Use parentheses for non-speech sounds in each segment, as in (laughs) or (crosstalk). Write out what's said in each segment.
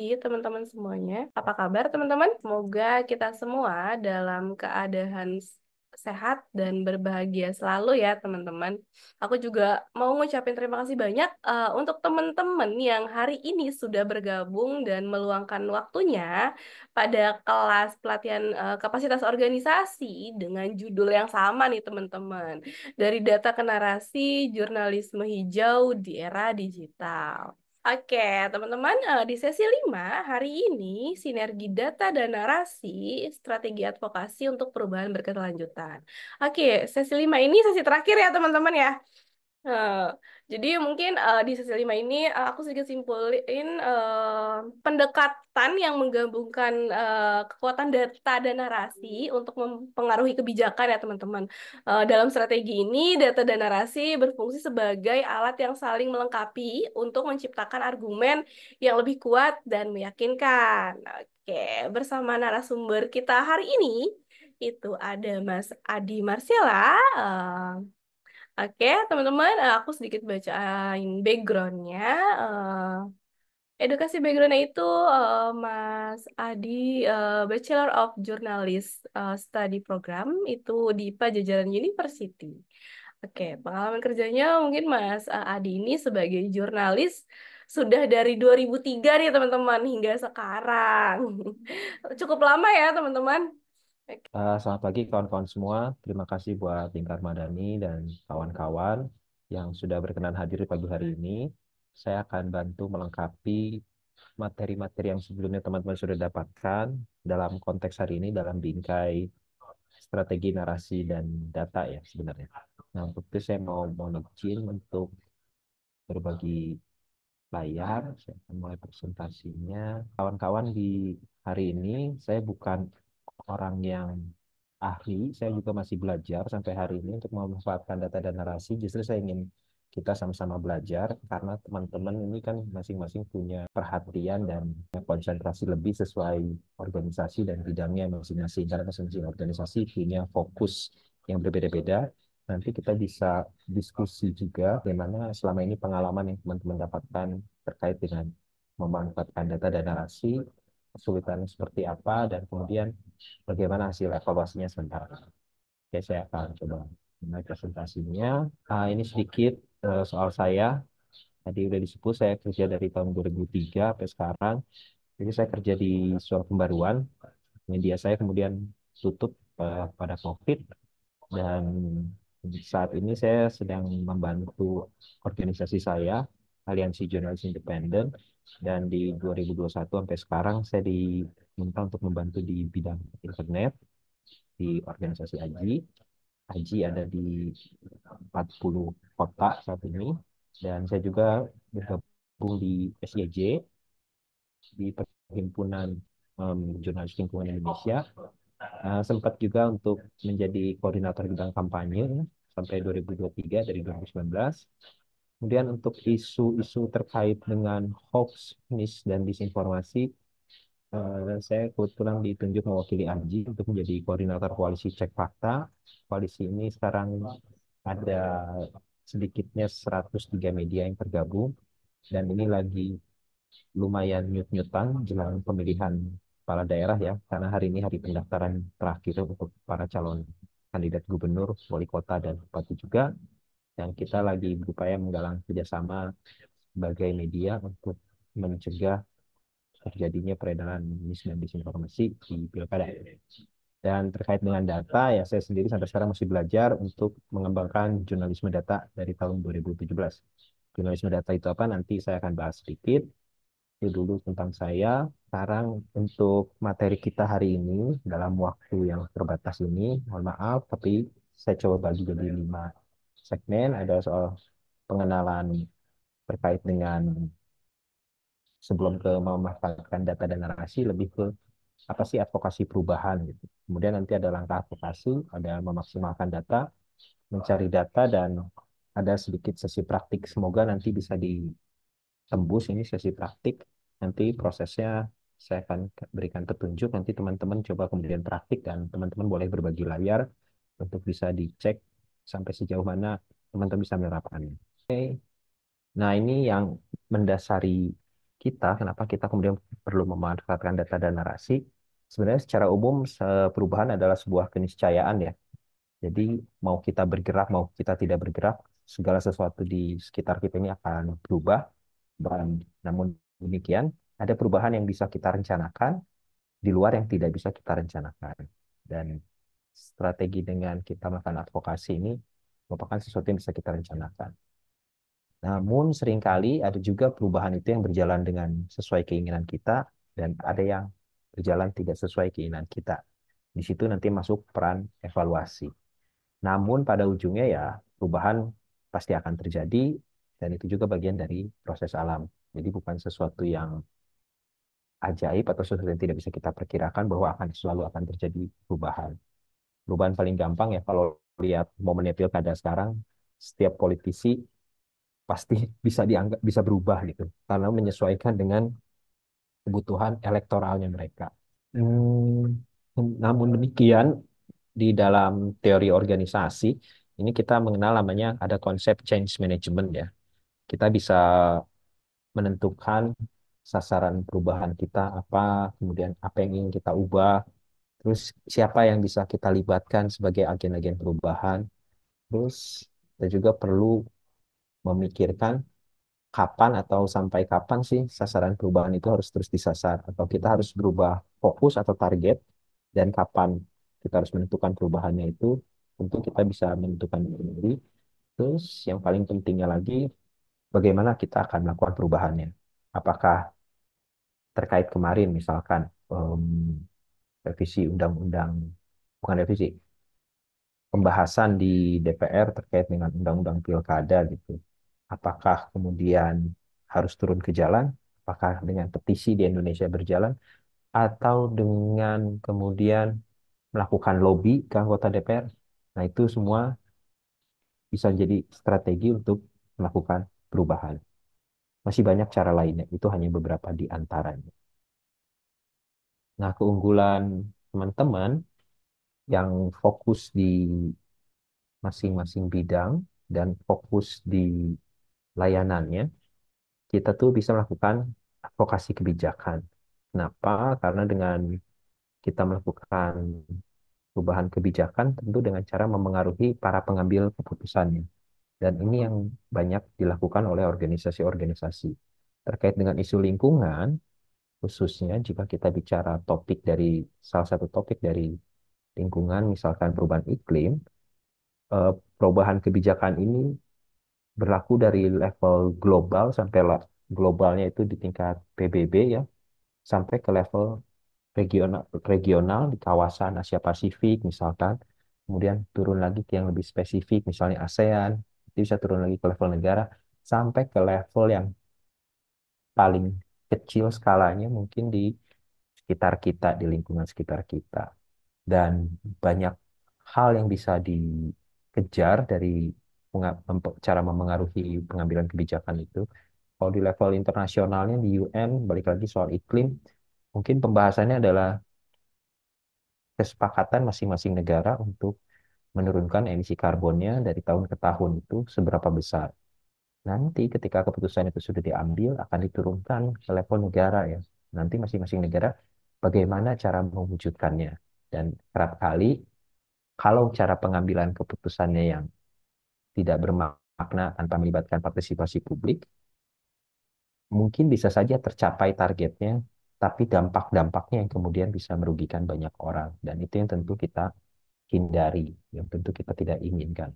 pagi teman-teman semuanya. Apa kabar teman-teman? Semoga kita semua dalam keadaan sehat dan berbahagia selalu ya teman-teman. Aku juga mau ngucapin terima kasih banyak uh, untuk teman-teman yang hari ini sudah bergabung dan meluangkan waktunya pada kelas pelatihan uh, kapasitas organisasi dengan judul yang sama nih teman-teman. Dari data ke narasi jurnalisme hijau di era digital. Oke, teman-teman, eh, di sesi 5 hari ini sinergi data dan narasi strategi advokasi untuk perubahan berkelanjutan. Oke, sesi 5 ini sesi terakhir ya, teman-teman ya. Eh, jadi mungkin uh, di sesi lima ini uh, aku sedikit simpulin uh, pendekatan yang menggabungkan uh, kekuatan data dan narasi untuk mempengaruhi kebijakan ya teman-teman. Uh, dalam strategi ini data dan narasi berfungsi sebagai alat yang saling melengkapi untuk menciptakan argumen yang lebih kuat dan meyakinkan. Oke, bersama narasumber kita hari ini itu ada Mas Adi Marcella. Uh, Oke, teman-teman, eh, aku sedikit bacain backgroundnya. Uh, edukasi background-nya itu uh, Mas Adi uh, Bachelor of Journalist uh, Study Program itu di Pajajaran University. Oke, pengalaman kerjanya mungkin Mas Adi ini sebagai jurnalis sudah dari 2003 nih teman-teman hingga sekarang. (laughs) Cukup lama ya teman-teman. Baik. Uh, eh, selamat pagi kawan-kawan semua. Terima kasih buat Lingkar Madani dan kawan-kawan yang sudah berkenan hadir pagi hari hmm. ini. Saya akan bantu melengkapi materi-materi yang sebelumnya teman-teman sudah dapatkan dalam konteks hari ini dalam bingkai strategi narasi dan data ya sebenarnya. Nah untuk itu saya mau mohon untuk berbagi layar. Saya akan mulai presentasinya. Kawan-kawan di hari ini saya bukan orang yang ahli, saya juga masih belajar sampai hari ini untuk memanfaatkan data dan narasi. Justru saya ingin kita sama-sama belajar karena teman-teman ini kan masing-masing punya perhatian dan konsentrasi lebih sesuai organisasi dan bidangnya masing-masing. Karena masing-masing organisasi punya fokus yang berbeda-beda. Nanti kita bisa diskusi juga bagaimana selama ini pengalaman yang teman-teman dapatkan terkait dengan memanfaatkan data dan narasi kesulitannya seperti apa dan kemudian bagaimana hasil evaluasinya sementara Oke, saya akan coba mulai presentasinya. Uh, ini sedikit uh, soal saya. Tadi udah disebut saya kerja dari tahun 2003 sampai sekarang. Jadi saya kerja di suatu pembaruan. Media saya kemudian tutup uh, pada COVID dan saat ini saya sedang membantu organisasi saya Aliansi Jurnalis Independen dan di 2021 sampai sekarang saya diminta untuk membantu di bidang internet di organisasi Aji. Aji ada di 40 kota saat ini dan saya juga bergabung di SIJ di perhimpunan um, jurnalis lingkungan Indonesia. Uh, sempat juga untuk menjadi koordinator bidang kampanye sampai 2023 dari 2019 Kemudian untuk isu-isu terkait dengan hoax, mis, dan disinformasi, eh, saya kebetulan ditunjuk mewakili Aji untuk menjadi koordinator koalisi Cek Fakta. Koalisi ini sekarang ada sedikitnya 103 media yang tergabung dan ini lagi lumayan nyut-nyutan jelang pemilihan kepala daerah ya karena hari ini hari pendaftaran terakhir untuk para calon kandidat gubernur, wali kota dan bupati juga dan kita lagi berupaya menggalang kerjasama sebagai media untuk mencegah terjadinya peredaran mis dan disinformasi di pilkada. Dan terkait dengan data, ya saya sendiri sampai sekarang masih belajar untuk mengembangkan jurnalisme data dari tahun 2017. Jurnalisme data itu apa? Nanti saya akan bahas sedikit. Itu dulu tentang saya. Sekarang untuk materi kita hari ini dalam waktu yang terbatas ini, mohon maaf, tapi saya coba bagi jadi lima segmen ada soal pengenalan terkait dengan sebelum ke memanfaatkan data dan narasi lebih ke apa sih advokasi perubahan gitu. Kemudian nanti ada langkah advokasi, ada memaksimalkan data, mencari data dan ada sedikit sesi praktik. Semoga nanti bisa ditembus ini sesi praktik. Nanti prosesnya saya akan berikan petunjuk nanti teman-teman coba kemudian praktik dan teman-teman boleh berbagi layar untuk bisa dicek sampai sejauh mana teman-teman bisa menerapkannya. Oke. Okay. Nah, ini yang mendasari kita kenapa kita kemudian perlu memanfaatkan data dan narasi. Sebenarnya secara umum perubahan adalah sebuah keniscayaan ya. Jadi mau kita bergerak, mau kita tidak bergerak, segala sesuatu di sekitar kita ini akan berubah. Dan namun demikian, ada perubahan yang bisa kita rencanakan, di luar yang tidak bisa kita rencanakan. Dan strategi dengan kita melakukan advokasi ini merupakan sesuatu yang bisa kita rencanakan. Namun seringkali ada juga perubahan itu yang berjalan dengan sesuai keinginan kita dan ada yang berjalan tidak sesuai keinginan kita. Di situ nanti masuk peran evaluasi. Namun pada ujungnya ya perubahan pasti akan terjadi dan itu juga bagian dari proses alam. Jadi bukan sesuatu yang ajaib atau sesuatu yang tidak bisa kita perkirakan bahwa akan selalu akan terjadi perubahan perubahan paling gampang ya kalau lihat momennya pilkada sekarang setiap politisi pasti (laughs) bisa dianggap bisa berubah gitu karena menyesuaikan dengan kebutuhan elektoralnya mereka. Hmm, namun nah. demikian di dalam teori organisasi ini kita mengenal namanya ada konsep change management ya. Kita bisa menentukan sasaran perubahan kita apa, kemudian apa yang ingin kita ubah, terus siapa yang bisa kita libatkan sebagai agen-agen perubahan, terus kita juga perlu memikirkan kapan atau sampai kapan sih sasaran perubahan itu harus terus disasar atau kita harus berubah fokus atau target dan kapan kita harus menentukan perubahannya itu tentu kita bisa menentukan sendiri terus yang paling pentingnya lagi bagaimana kita akan melakukan perubahannya apakah terkait kemarin misalkan um, revisi undang-undang bukan revisi pembahasan di DPR terkait dengan undang-undang pilkada gitu. Apakah kemudian harus turun ke jalan? Apakah dengan petisi di Indonesia berjalan? Atau dengan kemudian melakukan lobby ke anggota DPR? Nah itu semua bisa jadi strategi untuk melakukan perubahan. Masih banyak cara lainnya, itu hanya beberapa di antaranya. Nah, keunggulan teman-teman yang fokus di masing-masing bidang dan fokus di layanannya, kita tuh bisa melakukan advokasi kebijakan. Kenapa? Karena dengan kita melakukan perubahan kebijakan tentu dengan cara memengaruhi para pengambil keputusannya. Dan ini yang banyak dilakukan oleh organisasi-organisasi. Terkait dengan isu lingkungan, khususnya jika kita bicara topik dari salah satu topik dari lingkungan, misalkan perubahan iklim, eh, perubahan kebijakan ini berlaku dari level global sampai globalnya itu di tingkat PBB ya, sampai ke level regional, regional di kawasan Asia Pasifik misalkan, kemudian turun lagi ke yang lebih spesifik, misalnya ASEAN, itu bisa turun lagi ke level negara, sampai ke level yang paling kecil skalanya mungkin di sekitar kita, di lingkungan sekitar kita. Dan banyak hal yang bisa dikejar dari cara memengaruhi pengambilan kebijakan itu. Kalau di level internasionalnya di UN, balik lagi soal iklim, mungkin pembahasannya adalah kesepakatan masing-masing negara untuk menurunkan emisi karbonnya dari tahun ke tahun itu seberapa besar. Nanti ketika keputusan itu sudah diambil akan diturunkan ke level negara ya. Nanti masing-masing negara bagaimana cara mewujudkannya. Dan kerap kali kalau cara pengambilan keputusannya yang tidak bermakna tanpa melibatkan partisipasi publik, mungkin bisa saja tercapai targetnya, tapi dampak-dampaknya yang kemudian bisa merugikan banyak orang. Dan itu yang tentu kita hindari, yang tentu kita tidak inginkan.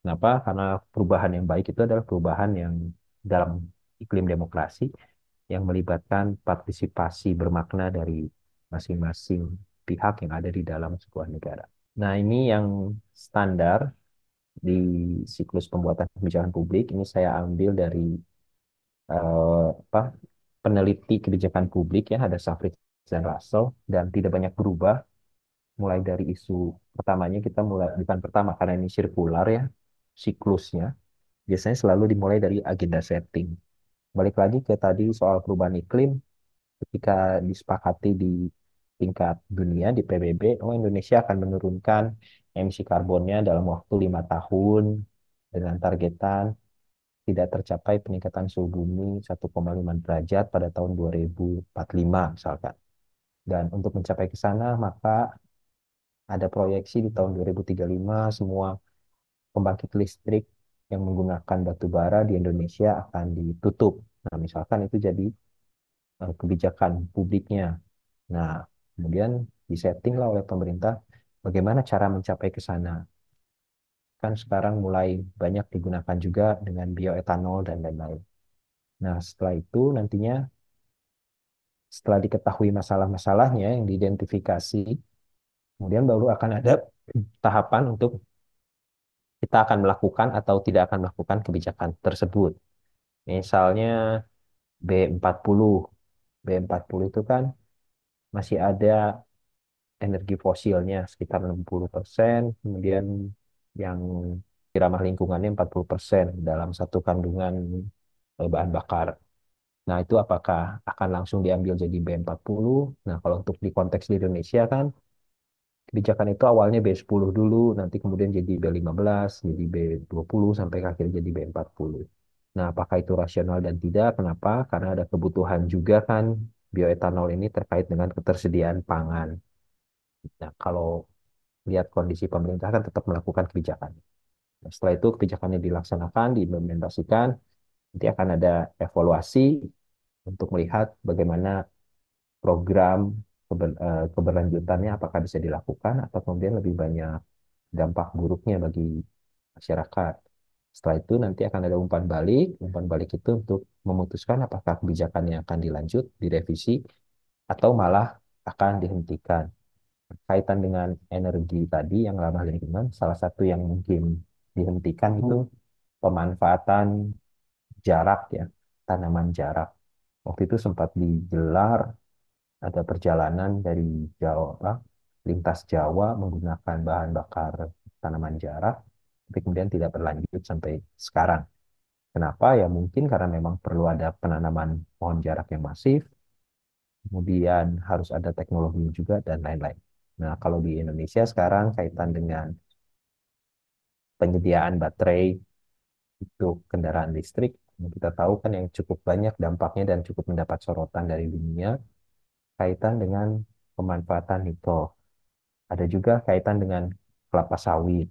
Kenapa? Karena perubahan yang baik itu adalah perubahan yang dalam iklim demokrasi yang melibatkan partisipasi bermakna dari masing-masing pihak yang ada di dalam sebuah negara. Nah, ini yang standar di siklus pembuatan kebijakan publik. Ini saya ambil dari uh, apa, peneliti kebijakan publik ya, ada Safri dan Russell, dan tidak banyak berubah mulai dari isu pertamanya kita mulai bukan pertama karena ini sirkular ya siklusnya biasanya selalu dimulai dari agenda setting. Balik lagi ke tadi soal perubahan iklim, ketika disepakati di tingkat dunia di PBB, oh Indonesia akan menurunkan emisi karbonnya dalam waktu lima tahun dengan targetan tidak tercapai peningkatan suhu bumi 1,5 derajat pada tahun 2045 misalkan. Dan untuk mencapai ke sana maka ada proyeksi di tahun 2035 semua pembangkit listrik yang menggunakan batu bara di Indonesia akan ditutup. Nah, misalkan itu jadi eh, kebijakan publiknya. Nah, kemudian disettinglah oleh pemerintah bagaimana cara mencapai ke sana. Kan sekarang mulai banyak digunakan juga dengan bioetanol dan lain-lain. Nah, setelah itu nantinya setelah diketahui masalah-masalahnya yang diidentifikasi, kemudian baru akan ada (clears throat) tahapan untuk kita akan melakukan atau tidak akan melakukan kebijakan tersebut. Misalnya B40. B40 itu kan masih ada energi fosilnya sekitar 60%, persen, kemudian yang ramah lingkungannya 40% persen dalam satu kandungan bahan bakar. Nah, itu apakah akan langsung diambil jadi B40? Nah, kalau untuk di konteks di Indonesia kan kebijakan itu awalnya B10 dulu, nanti kemudian jadi B15, jadi B20, sampai akhirnya jadi B40. Nah, apakah itu rasional dan tidak? Kenapa? Karena ada kebutuhan juga kan bioetanol ini terkait dengan ketersediaan pangan. Nah, kalau lihat kondisi pemerintah kan tetap melakukan kebijakan. Nah, setelah itu kebijakannya dilaksanakan, diimplementasikan, nanti akan ada evaluasi untuk melihat bagaimana program Eh, keberlanjutannya apakah bisa dilakukan atau kemudian lebih banyak dampak buruknya bagi masyarakat. Setelah itu nanti akan ada umpan balik. Umpan balik itu untuk memutuskan apakah kebijakan yang akan dilanjut, direvisi, atau malah akan dihentikan. Kaitan dengan energi tadi yang ramah lingkungan, salah satu yang mungkin dihentikan itu hmm. pemanfaatan jarak ya, tanaman jarak. Waktu itu sempat digelar ada perjalanan dari Jawa lintas Jawa menggunakan bahan bakar tanaman jarak tapi kemudian tidak berlanjut sampai sekarang. Kenapa? Ya mungkin karena memang perlu ada penanaman pohon jarak yang masif, kemudian harus ada teknologi juga dan lain-lain. Nah, kalau di Indonesia sekarang kaitan dengan penyediaan baterai untuk kendaraan listrik, kita tahu kan yang cukup banyak dampaknya dan cukup mendapat sorotan dari dunia kaitan dengan pemanfaatan itu Ada juga kaitan dengan kelapa sawit.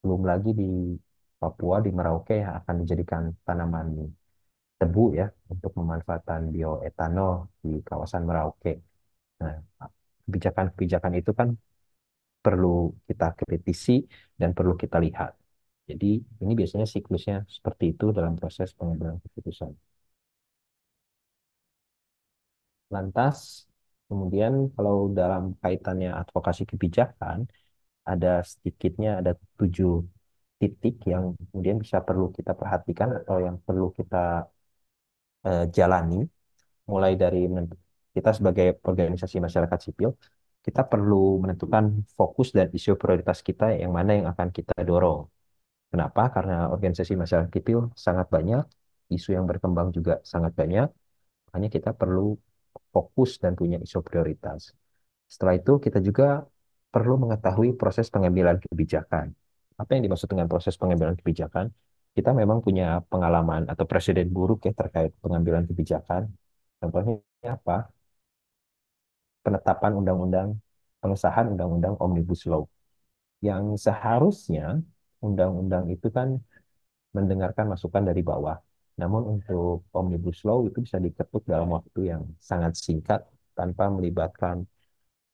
Belum lagi di Papua, di Merauke yang akan dijadikan tanaman tebu ya untuk pemanfaatan bioetanol di kawasan Merauke. Nah, kebijakan-kebijakan itu kan perlu kita kritisi dan perlu kita lihat. Jadi ini biasanya siklusnya seperti itu dalam proses pengambilan keputusan. Lantas, kemudian kalau dalam kaitannya advokasi kebijakan, ada sedikitnya ada tujuh titik yang kemudian bisa perlu kita perhatikan atau yang perlu kita uh, jalani, mulai dari kita sebagai organisasi masyarakat sipil, kita perlu menentukan fokus dan isu prioritas kita yang mana yang akan kita dorong. Kenapa? Karena organisasi masyarakat sipil sangat banyak, isu yang berkembang juga sangat banyak, makanya kita perlu fokus dan punya isu prioritas. Setelah itu kita juga perlu mengetahui proses pengambilan kebijakan. Apa yang dimaksud dengan proses pengambilan kebijakan? Kita memang punya pengalaman atau presiden buruk ya terkait pengambilan kebijakan. Contohnya apa? Penetapan undang-undang, pengesahan undang-undang Omnibus Law. Yang seharusnya undang-undang itu kan mendengarkan masukan dari bawah. Namun untuk Omnibus Law itu bisa diketuk dalam waktu yang sangat singkat tanpa melibatkan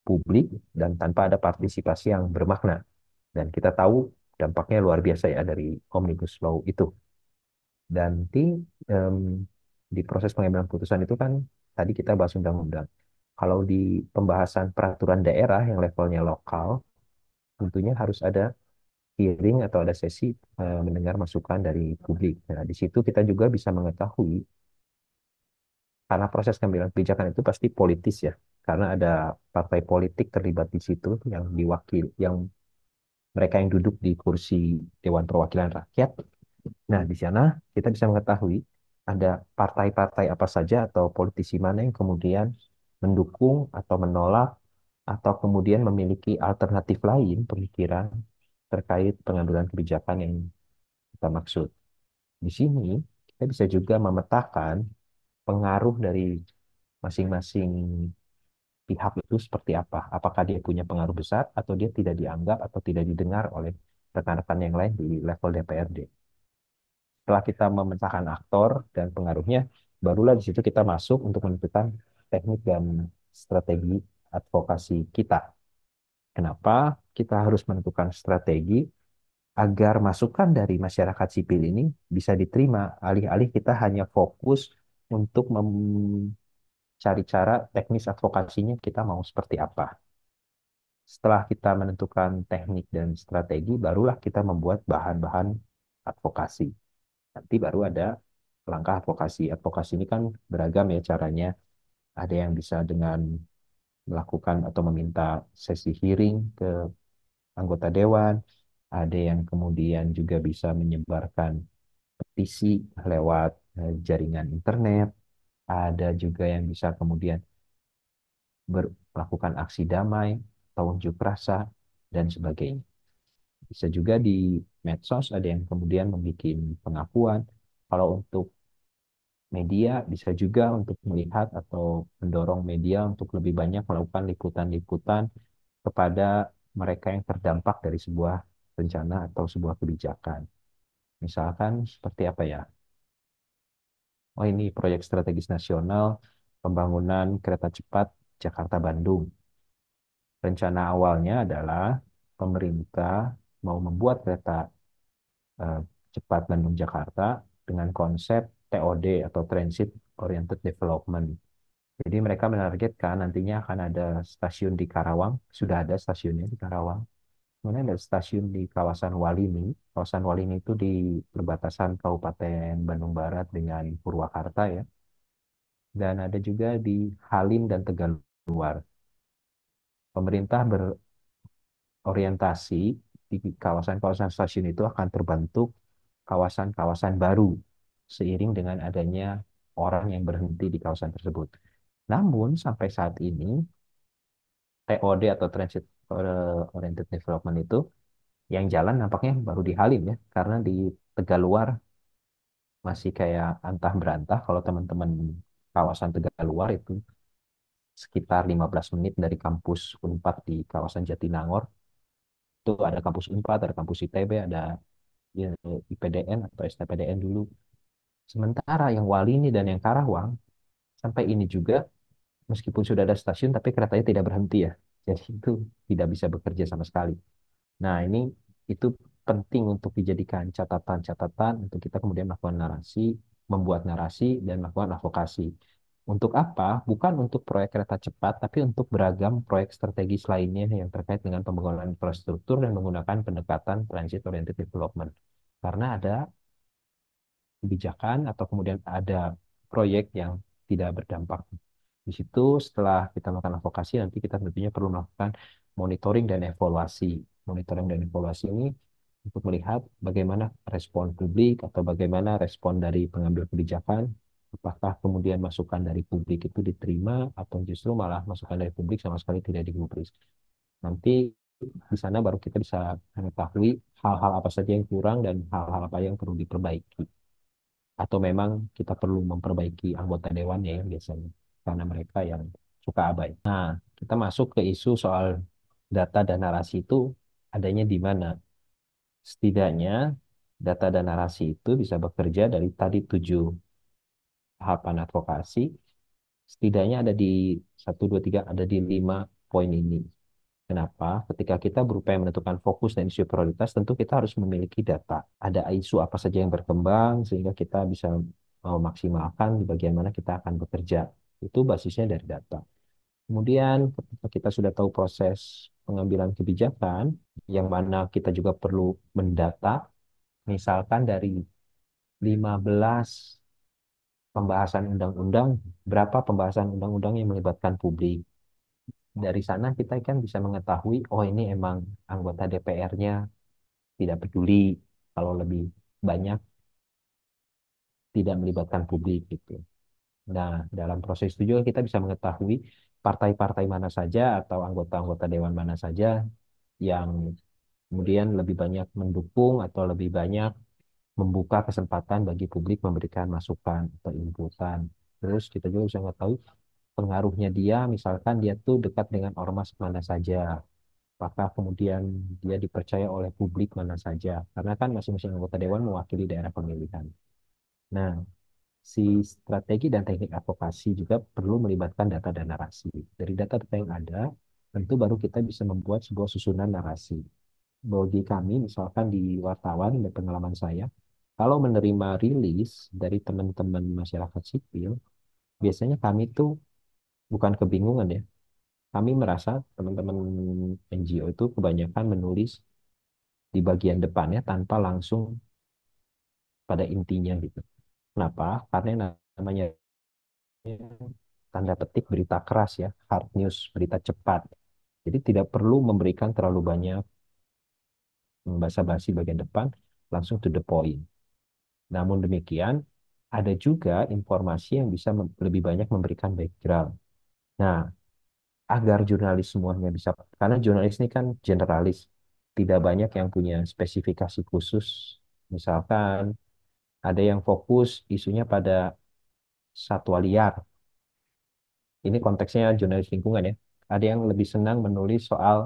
publik dan tanpa ada partisipasi yang bermakna. Dan kita tahu dampaknya luar biasa ya dari Omnibus Law itu. Dan di, um, di proses pengambilan putusan itu kan tadi kita bahas undang-undang. Kalau di pembahasan peraturan daerah yang levelnya lokal, tentunya harus ada hearing atau ada sesi uh, mendengar masukan dari publik. Nah, di situ kita juga bisa mengetahui karena proses pengambilan kebijakan itu pasti politis ya, karena ada partai politik terlibat di situ yang diwakil, yang mereka yang duduk di kursi Dewan Perwakilan Rakyat. Nah, di sana kita bisa mengetahui ada partai-partai apa saja atau politisi mana yang kemudian mendukung atau menolak atau kemudian memiliki alternatif lain pemikiran terkait pengambilan kebijakan yang kita maksud. Di sini, kita bisa juga memetakan pengaruh dari masing-masing pihak itu seperti apa. Apakah dia punya pengaruh besar atau dia tidak dianggap atau tidak didengar oleh rekan-rekan yang lain di level DPRD. Setelah kita memetakan aktor dan pengaruhnya, barulah di situ kita masuk untuk menentukan teknik dan strategi advokasi kita. Kenapa kita harus menentukan strategi agar masukan dari masyarakat sipil ini bisa diterima, alih-alih kita hanya fokus untuk mencari cara teknis advokasinya kita mau seperti apa. Setelah kita menentukan teknik dan strategi, barulah kita membuat bahan-bahan advokasi. Nanti baru ada langkah advokasi. Advokasi ini kan beragam ya caranya. Ada yang bisa dengan melakukan atau meminta sesi hearing ke anggota dewan, ada yang kemudian juga bisa menyebarkan petisi lewat eh, jaringan internet, ada juga yang bisa kemudian melakukan aksi damai atau unjuk rasa dan sebagainya. Bisa juga di medsos ada yang kemudian membuat pengakuan. Kalau untuk media, bisa juga untuk melihat atau mendorong media untuk lebih banyak melakukan liputan-liputan kepada mereka yang terdampak dari sebuah rencana atau sebuah kebijakan. Misalkan seperti apa ya? Oh ini proyek strategis nasional pembangunan kereta cepat Jakarta-Bandung. Rencana awalnya adalah pemerintah mau membuat kereta eh, cepat Bandung-Jakarta dengan konsep TOD atau Transit Oriented Development. Jadi mereka menargetkan nantinya akan ada stasiun di Karawang, sudah ada stasiunnya di Karawang. Kemudian ada stasiun di kawasan Walini. Kawasan Walini itu di perbatasan Kabupaten Bandung Barat dengan Purwakarta ya. Dan ada juga di Halim dan Tegal Luar. Pemerintah berorientasi di kawasan-kawasan stasiun itu akan terbentuk kawasan-kawasan baru seiring dengan adanya orang yang berhenti di kawasan tersebut. Namun sampai saat ini TOD atau Transit eh, Oriented Development itu yang jalan nampaknya baru di Halim ya karena di Tegaluar masih kayak antah berantah kalau teman-teman kawasan Tegaluar itu sekitar 15 menit dari kampus Unpad di kawasan Jatinangor itu ada kampus Unpad, ada kampus ITB, ada ya, IPDN atau STPDN dulu Sementara yang Wali ini dan yang Karawang sampai ini juga meskipun sudah ada stasiun tapi keretanya tidak berhenti ya. Jadi itu tidak bisa bekerja sama sekali. Nah, ini itu penting untuk dijadikan catatan-catatan untuk kita kemudian melakukan narasi, membuat narasi dan melakukan advokasi. Untuk apa? Bukan untuk proyek kereta cepat, tapi untuk beragam proyek strategis lainnya yang terkait dengan pembangunan infrastruktur dan menggunakan pendekatan transit oriented development. Karena ada kebijakan atau kemudian ada proyek yang tidak berdampak. Di situ setelah kita melakukan advokasi nanti kita tentunya perlu melakukan monitoring dan evaluasi. Monitoring dan evaluasi ini untuk melihat bagaimana respon publik atau bagaimana respon dari pengambil kebijakan apakah kemudian masukan dari publik itu diterima atau justru malah masukan dari publik sama sekali tidak digubris. Nanti di sana baru kita bisa mengetahui hal-hal apa saja yang kurang dan hal-hal apa yang perlu diperbaiki atau memang kita perlu memperbaiki anggota dewan ya biasanya karena mereka yang suka abai. Nah, kita masuk ke isu soal data dan narasi itu adanya di mana. Setidaknya data dan narasi itu bisa bekerja dari tadi tujuh tahapan advokasi, setidaknya ada di satu dua tiga ada di lima poin ini. Kenapa? Ketika kita berupaya menentukan fokus dan isu prioritas, tentu kita harus memiliki data. Ada isu apa saja yang berkembang sehingga kita bisa memaksimalkan di bagian mana kita akan bekerja. Itu basisnya dari data. Kemudian ketika kita sudah tahu proses pengambilan kebijakan, yang mana kita juga perlu mendata, misalkan dari 15 pembahasan undang-undang, berapa pembahasan undang-undang yang melibatkan publik dari sana kita kan bisa mengetahui oh ini emang anggota DPR-nya tidak peduli kalau lebih banyak tidak melibatkan publik gitu. Nah, dalam proses itu juga kita bisa mengetahui partai-partai mana saja atau anggota-anggota dewan mana saja yang kemudian lebih banyak mendukung atau lebih banyak membuka kesempatan bagi publik memberikan masukan atau inputan. Terus kita juga bisa mengetahui pengaruhnya dia misalkan dia tuh dekat dengan ormas mana saja apakah kemudian dia dipercaya oleh publik mana saja karena kan masing-masing anggota dewan mewakili daerah pemilihan nah si strategi dan teknik advokasi juga perlu melibatkan data dan narasi dari data-data yang ada tentu baru kita bisa membuat sebuah susunan narasi bagi kami misalkan di wartawan dan pengalaman saya kalau menerima rilis dari teman-teman masyarakat sipil biasanya kami tuh bukan kebingungan ya. Kami merasa teman-teman NGO itu kebanyakan menulis di bagian depannya tanpa langsung pada intinya gitu. Kenapa? Karena namanya tanda petik berita keras ya, hard news, berita cepat. Jadi tidak perlu memberikan terlalu banyak basa-basi bagian depan, langsung to the point. Namun demikian, ada juga informasi yang bisa lebih banyak memberikan background. Nah, agar jurnalis semuanya bisa, karena jurnalis ini kan generalis, tidak banyak yang punya spesifikasi khusus. Misalkan ada yang fokus isunya pada satwa liar. Ini konteksnya jurnalis lingkungan ya. Ada yang lebih senang menulis soal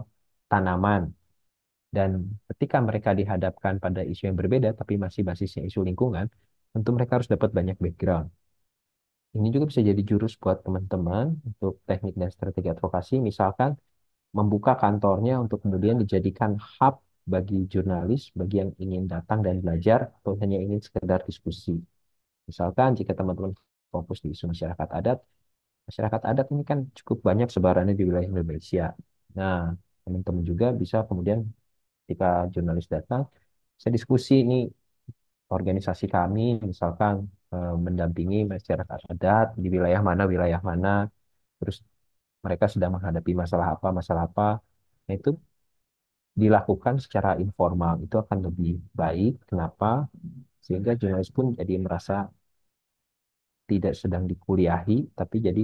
tanaman. Dan ketika mereka dihadapkan pada isu yang berbeda, tapi masih basisnya isu lingkungan, tentu mereka harus dapat banyak background. Ini juga bisa jadi jurus buat teman-teman untuk teknik dan strategi advokasi, misalkan membuka kantornya untuk kemudian dijadikan hub bagi jurnalis, bagi yang ingin datang dan belajar atau hanya ingin sekedar diskusi. Misalkan jika teman-teman fokus di isu masyarakat adat, masyarakat adat ini kan cukup banyak sebarannya di wilayah Indonesia. Nah, teman-teman juga bisa kemudian ketika jurnalis datang, saya diskusi ini organisasi kami, misalkan Eh, mendampingi masyarakat adat di wilayah mana wilayah mana terus mereka sedang menghadapi masalah apa masalah apa nah, itu dilakukan secara informal itu akan lebih baik kenapa sehingga jurnalis pun jadi merasa tidak sedang dikuliahi tapi jadi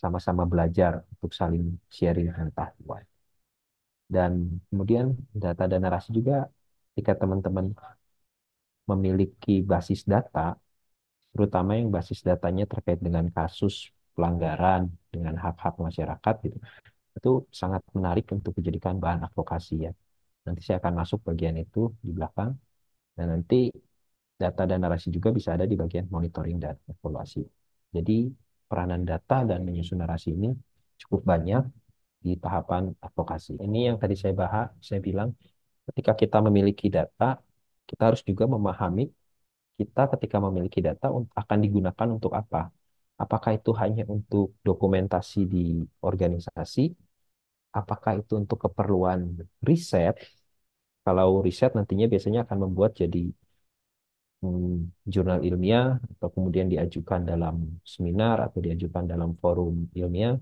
sama-sama belajar untuk saling sharing pengetahuan dan kemudian data dan narasi juga ketika teman-teman memiliki basis data terutama yang basis datanya terkait dengan kasus pelanggaran dengan hak-hak masyarakat gitu itu sangat menarik untuk dijadikan bahan advokasi ya nanti saya akan masuk bagian itu di belakang dan nanti data dan narasi juga bisa ada di bagian monitoring dan evaluasi jadi peranan data dan menyusun narasi ini cukup banyak di tahapan advokasi ini yang tadi saya bahas saya bilang ketika kita memiliki data kita harus juga memahami kita ketika memiliki data akan digunakan untuk apa? Apakah itu hanya untuk dokumentasi di organisasi? Apakah itu untuk keperluan riset? Kalau riset nantinya biasanya akan membuat jadi hmm, jurnal ilmiah atau kemudian diajukan dalam seminar atau diajukan dalam forum ilmiah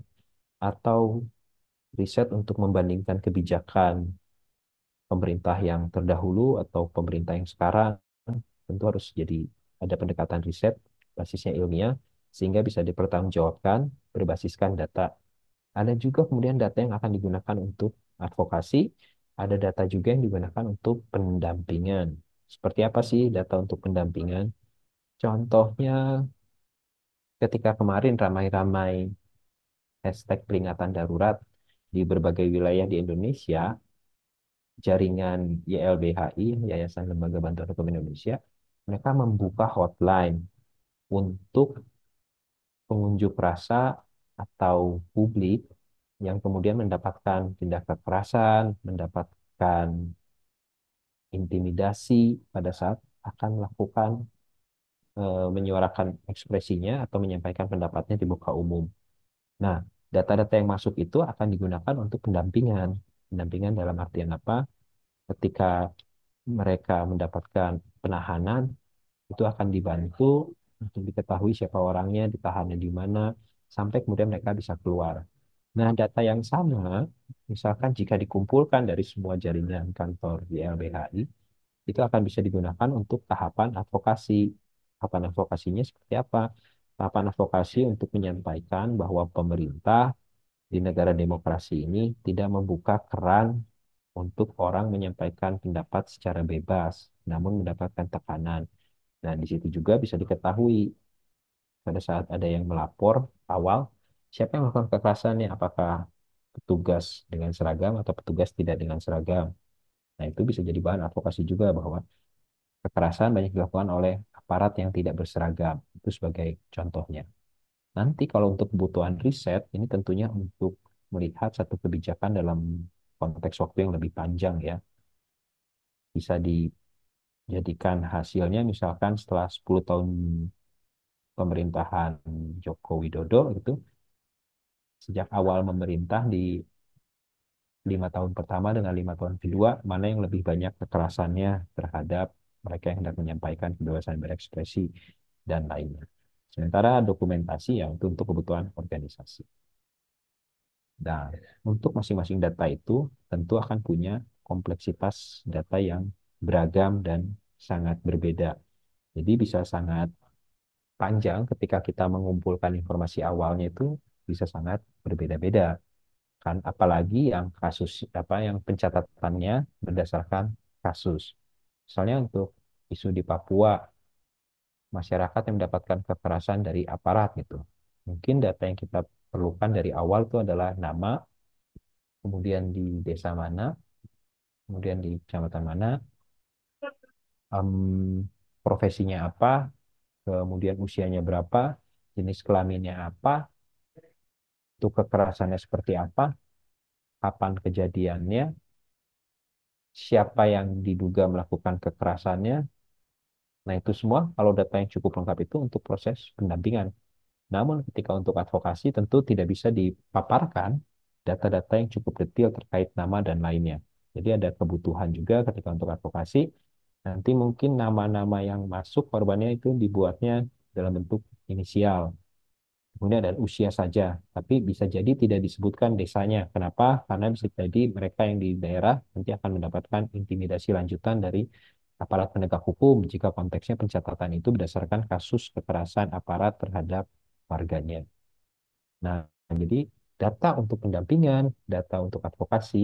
atau riset untuk membandingkan kebijakan pemerintah yang terdahulu atau pemerintah yang sekarang tentu harus jadi ada pendekatan riset basisnya ilmiah sehingga bisa dipertanggungjawabkan berbasiskan data. Ada juga kemudian data yang akan digunakan untuk advokasi, ada data juga yang digunakan untuk pendampingan. Seperti apa sih data untuk pendampingan? Contohnya ketika kemarin ramai-ramai hashtag peringatan darurat di berbagai wilayah di Indonesia, jaringan YLBHI, Yayasan Lembaga Bantuan Hukum Indonesia, mereka membuka hotline untuk pengunjuk rasa atau publik yang kemudian mendapatkan tindak kekerasan, mendapatkan intimidasi pada saat akan melakukan e, menyuarakan ekspresinya atau menyampaikan pendapatnya di muka umum. Nah, data-data yang masuk itu akan digunakan untuk pendampingan. Pendampingan dalam artian apa? Ketika mereka mendapatkan penahanan itu akan dibantu untuk diketahui siapa orangnya, ditahannya di mana, sampai kemudian mereka bisa keluar. Nah, data yang sama, misalkan jika dikumpulkan dari semua jaringan kantor di LBHI, itu akan bisa digunakan untuk tahapan advokasi. Tahapan advokasinya seperti apa? Tahapan advokasi untuk menyampaikan bahwa pemerintah di negara demokrasi ini tidak membuka keran untuk orang menyampaikan pendapat secara bebas, namun mendapatkan tekanan. Nah, di situ juga bisa diketahui pada saat ada yang melapor awal, siapa yang melakukan kekerasan kekerasannya, apakah petugas dengan seragam atau petugas tidak dengan seragam. Nah, itu bisa jadi bahan advokasi juga bahwa kekerasan banyak dilakukan oleh aparat yang tidak berseragam. Itu sebagai contohnya. Nanti kalau untuk kebutuhan riset, ini tentunya untuk melihat satu kebijakan dalam konteks waktu yang lebih panjang ya. Bisa dijadikan hasilnya misalkan setelah 10 tahun pemerintahan Joko Widodo itu sejak awal memerintah di lima tahun pertama dengan lima tahun kedua mana yang lebih banyak kekerasannya terhadap mereka yang hendak menyampaikan kebebasan berekspresi dan lainnya. Sementara dokumentasi ya untuk kebutuhan organisasi. Nah, untuk masing-masing data itu tentu akan punya kompleksitas data yang beragam dan sangat berbeda. Jadi bisa sangat panjang ketika kita mengumpulkan informasi awalnya itu bisa sangat berbeda-beda. Kan apalagi yang kasus apa yang pencatatannya berdasarkan kasus. Misalnya untuk isu di Papua masyarakat yang mendapatkan kekerasan dari aparat gitu. Mungkin data yang kita perlukan dari awal itu adalah nama, kemudian di desa mana, kemudian di kecamatan mana, um, profesinya apa, kemudian usianya berapa, jenis kelaminnya apa, itu kekerasannya seperti apa, kapan kejadiannya, siapa yang diduga melakukan kekerasannya. Nah, itu semua kalau data yang cukup lengkap itu untuk proses pendampingan. Namun ketika untuk advokasi tentu tidak bisa dipaparkan data-data yang cukup detail terkait nama dan lainnya. Jadi ada kebutuhan juga ketika untuk advokasi nanti mungkin nama-nama yang masuk korbannya itu dibuatnya dalam bentuk inisial. Kemudian ada usia saja, tapi bisa jadi tidak disebutkan desanya. Kenapa? Karena bisa jadi mereka yang di daerah nanti akan mendapatkan intimidasi lanjutan dari aparat penegak hukum jika konteksnya pencatatan itu berdasarkan kasus kekerasan aparat terhadap warganya. Nah, jadi data untuk pendampingan, data untuk advokasi,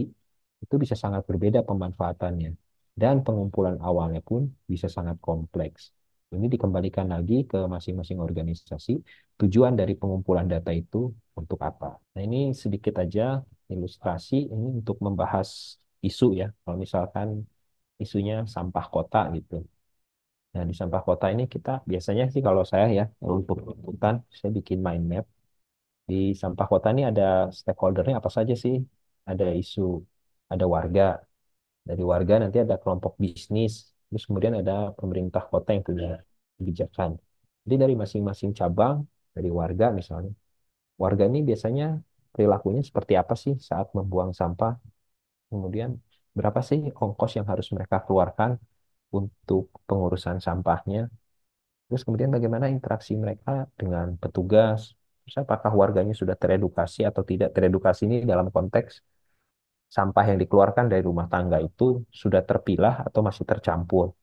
itu bisa sangat berbeda pemanfaatannya. Dan pengumpulan awalnya pun bisa sangat kompleks. Ini dikembalikan lagi ke masing-masing organisasi, tujuan dari pengumpulan data itu untuk apa. Nah ini sedikit aja ilustrasi, ini untuk membahas isu ya. Kalau misalkan isunya sampah kota gitu. Nah, di sampah kota ini kita biasanya sih kalau saya ya, untuk hutan saya bikin mind map. Di sampah kota ini ada stakeholdernya apa saja sih? Ada isu, ada warga. Dari warga nanti ada kelompok bisnis, terus kemudian ada pemerintah kota yang punya kebijakan. Jadi dari masing-masing cabang, dari warga misalnya, warga ini biasanya perilakunya seperti apa sih saat membuang sampah? Kemudian berapa sih ongkos yang harus mereka keluarkan untuk pengurusan sampahnya. Terus kemudian bagaimana interaksi mereka dengan petugas? Terus apakah warganya sudah teredukasi atau tidak teredukasi ini dalam konteks sampah yang dikeluarkan dari rumah tangga itu sudah terpilah atau masih tercampur.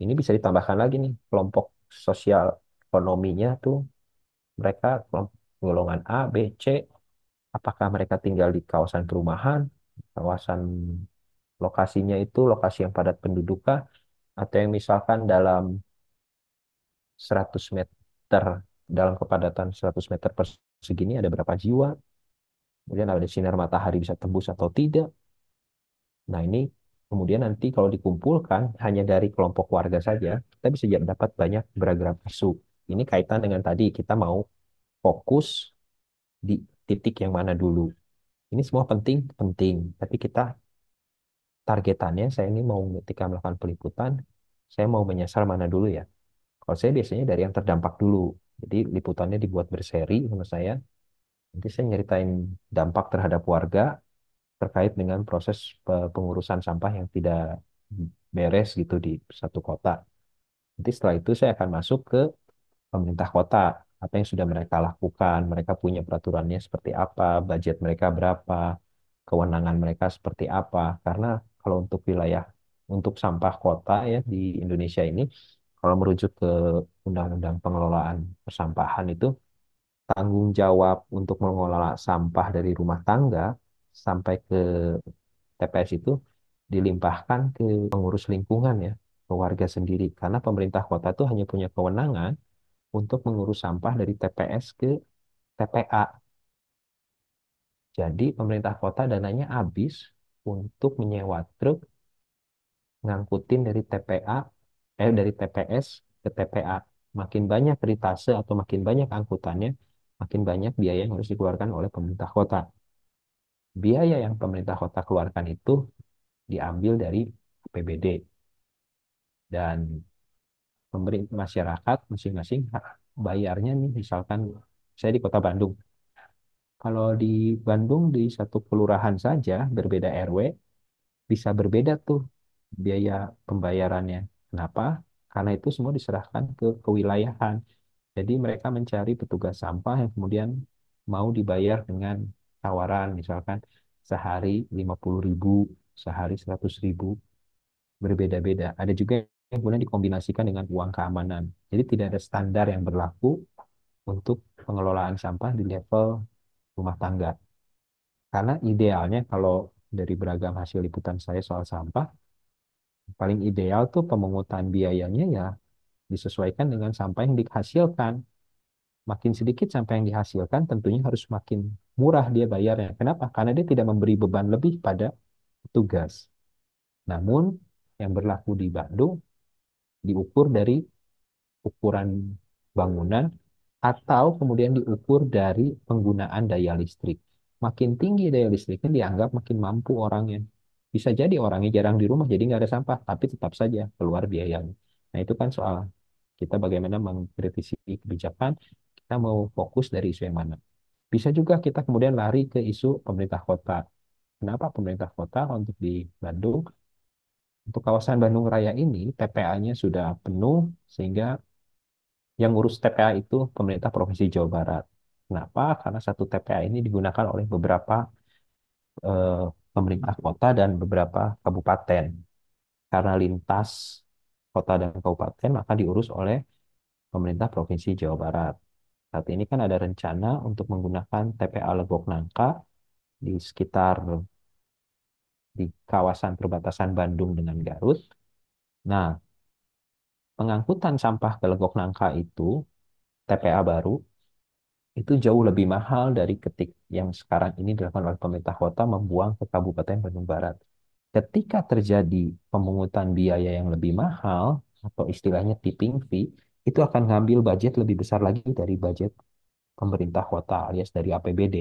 Ini bisa ditambahkan lagi nih, kelompok sosial ekonominya tuh mereka golongan A, B, C, apakah mereka tinggal di kawasan perumahan, kawasan lokasinya itu lokasi yang padat penduduk kah? Atau yang misalkan dalam 100 meter, dalam kepadatan 100 meter persegi ini ada berapa jiwa? Kemudian ada sinar matahari bisa tembus atau tidak? Nah ini kemudian nanti kalau dikumpulkan hanya dari kelompok warga saja, iya. kita bisa dapat banyak beragam isu. Ini kaitan dengan tadi kita mau fokus di titik yang mana dulu. Ini semua penting, penting. Tapi kita targetannya saya ini mau ketika melakukan peliputan, saya mau menyasar mana dulu ya. Kalau saya biasanya dari yang terdampak dulu. Jadi liputannya dibuat berseri menurut saya. Nanti saya nyeritain dampak terhadap warga terkait dengan proses pengurusan sampah yang tidak beres gitu di satu kota. Nanti setelah itu saya akan masuk ke pemerintah kota. Apa yang sudah mereka lakukan, mereka punya peraturannya seperti apa, budget mereka berapa, kewenangan mereka seperti apa. Karena kalau untuk wilayah untuk sampah kota ya di Indonesia ini kalau merujuk ke Undang-Undang Pengelolaan Persampahan itu tanggung jawab untuk mengelola sampah dari rumah tangga sampai ke TPS itu dilimpahkan ke pengurus lingkungan ya ke warga sendiri karena pemerintah kota itu hanya punya kewenangan untuk mengurus sampah dari TPS ke TPA. Jadi pemerintah kota dananya habis untuk menyewa truk ngangkutin dari TPA eh dari TPS ke TPA. Makin banyak ritase atau makin banyak angkutannya, makin banyak biaya yang harus dikeluarkan oleh pemerintah kota. Biaya yang pemerintah kota keluarkan itu diambil dari APBD. Dan pemerintah masyarakat masing-masing bayarnya nih misalkan saya di kota Bandung kalau di Bandung di satu kelurahan saja berbeda RW bisa berbeda tuh biaya pembayarannya. Kenapa? Karena itu semua diserahkan ke kewilayahan. Jadi mereka mencari petugas sampah yang kemudian mau dibayar dengan tawaran misalkan sehari puluh ribu, sehari seratus ribu, berbeda-beda. Ada juga yang kemudian dikombinasikan dengan uang keamanan. Jadi tidak ada standar yang berlaku untuk pengelolaan sampah di level rumah tangga. Karena idealnya kalau dari beragam hasil liputan saya soal sampah, paling ideal tuh pemungutan biayanya ya disesuaikan dengan sampah yang dihasilkan. Makin sedikit sampah yang dihasilkan tentunya harus makin murah dia bayarnya. Kenapa? Karena dia tidak memberi beban lebih pada petugas. Namun yang berlaku di Bandung diukur dari ukuran bangunan atau kemudian diukur dari penggunaan daya listrik. Makin tinggi daya listriknya dianggap makin mampu orangnya. Bisa jadi orangnya jarang di rumah, jadi nggak ada sampah, tapi tetap saja keluar biayanya. Nah itu kan soal kita bagaimana mengkritisi kebijakan, kita mau fokus dari isu yang mana. Bisa juga kita kemudian lari ke isu pemerintah kota. Kenapa pemerintah kota untuk di Bandung? Untuk kawasan Bandung Raya ini, TPA-nya sudah penuh, sehingga yang ngurus TPA itu pemerintah Provinsi Jawa Barat. Kenapa? Karena satu TPA ini digunakan oleh beberapa eh, pemerintah kota dan beberapa kabupaten. Karena lintas kota dan kabupaten maka diurus oleh pemerintah Provinsi Jawa Barat. Saat ini kan ada rencana untuk menggunakan TPA Legok Nangka di sekitar di kawasan perbatasan Bandung dengan Garut. Nah, pengangkutan sampah ke Legok Nangka itu, TPA baru, itu jauh lebih mahal dari ketik yang sekarang ini dilakukan oleh pemerintah kota membuang ke Kabupaten Bandung Barat. Ketika terjadi pemungutan biaya yang lebih mahal, atau istilahnya tipping fee, itu akan ngambil budget lebih besar lagi dari budget pemerintah kota alias dari APBD.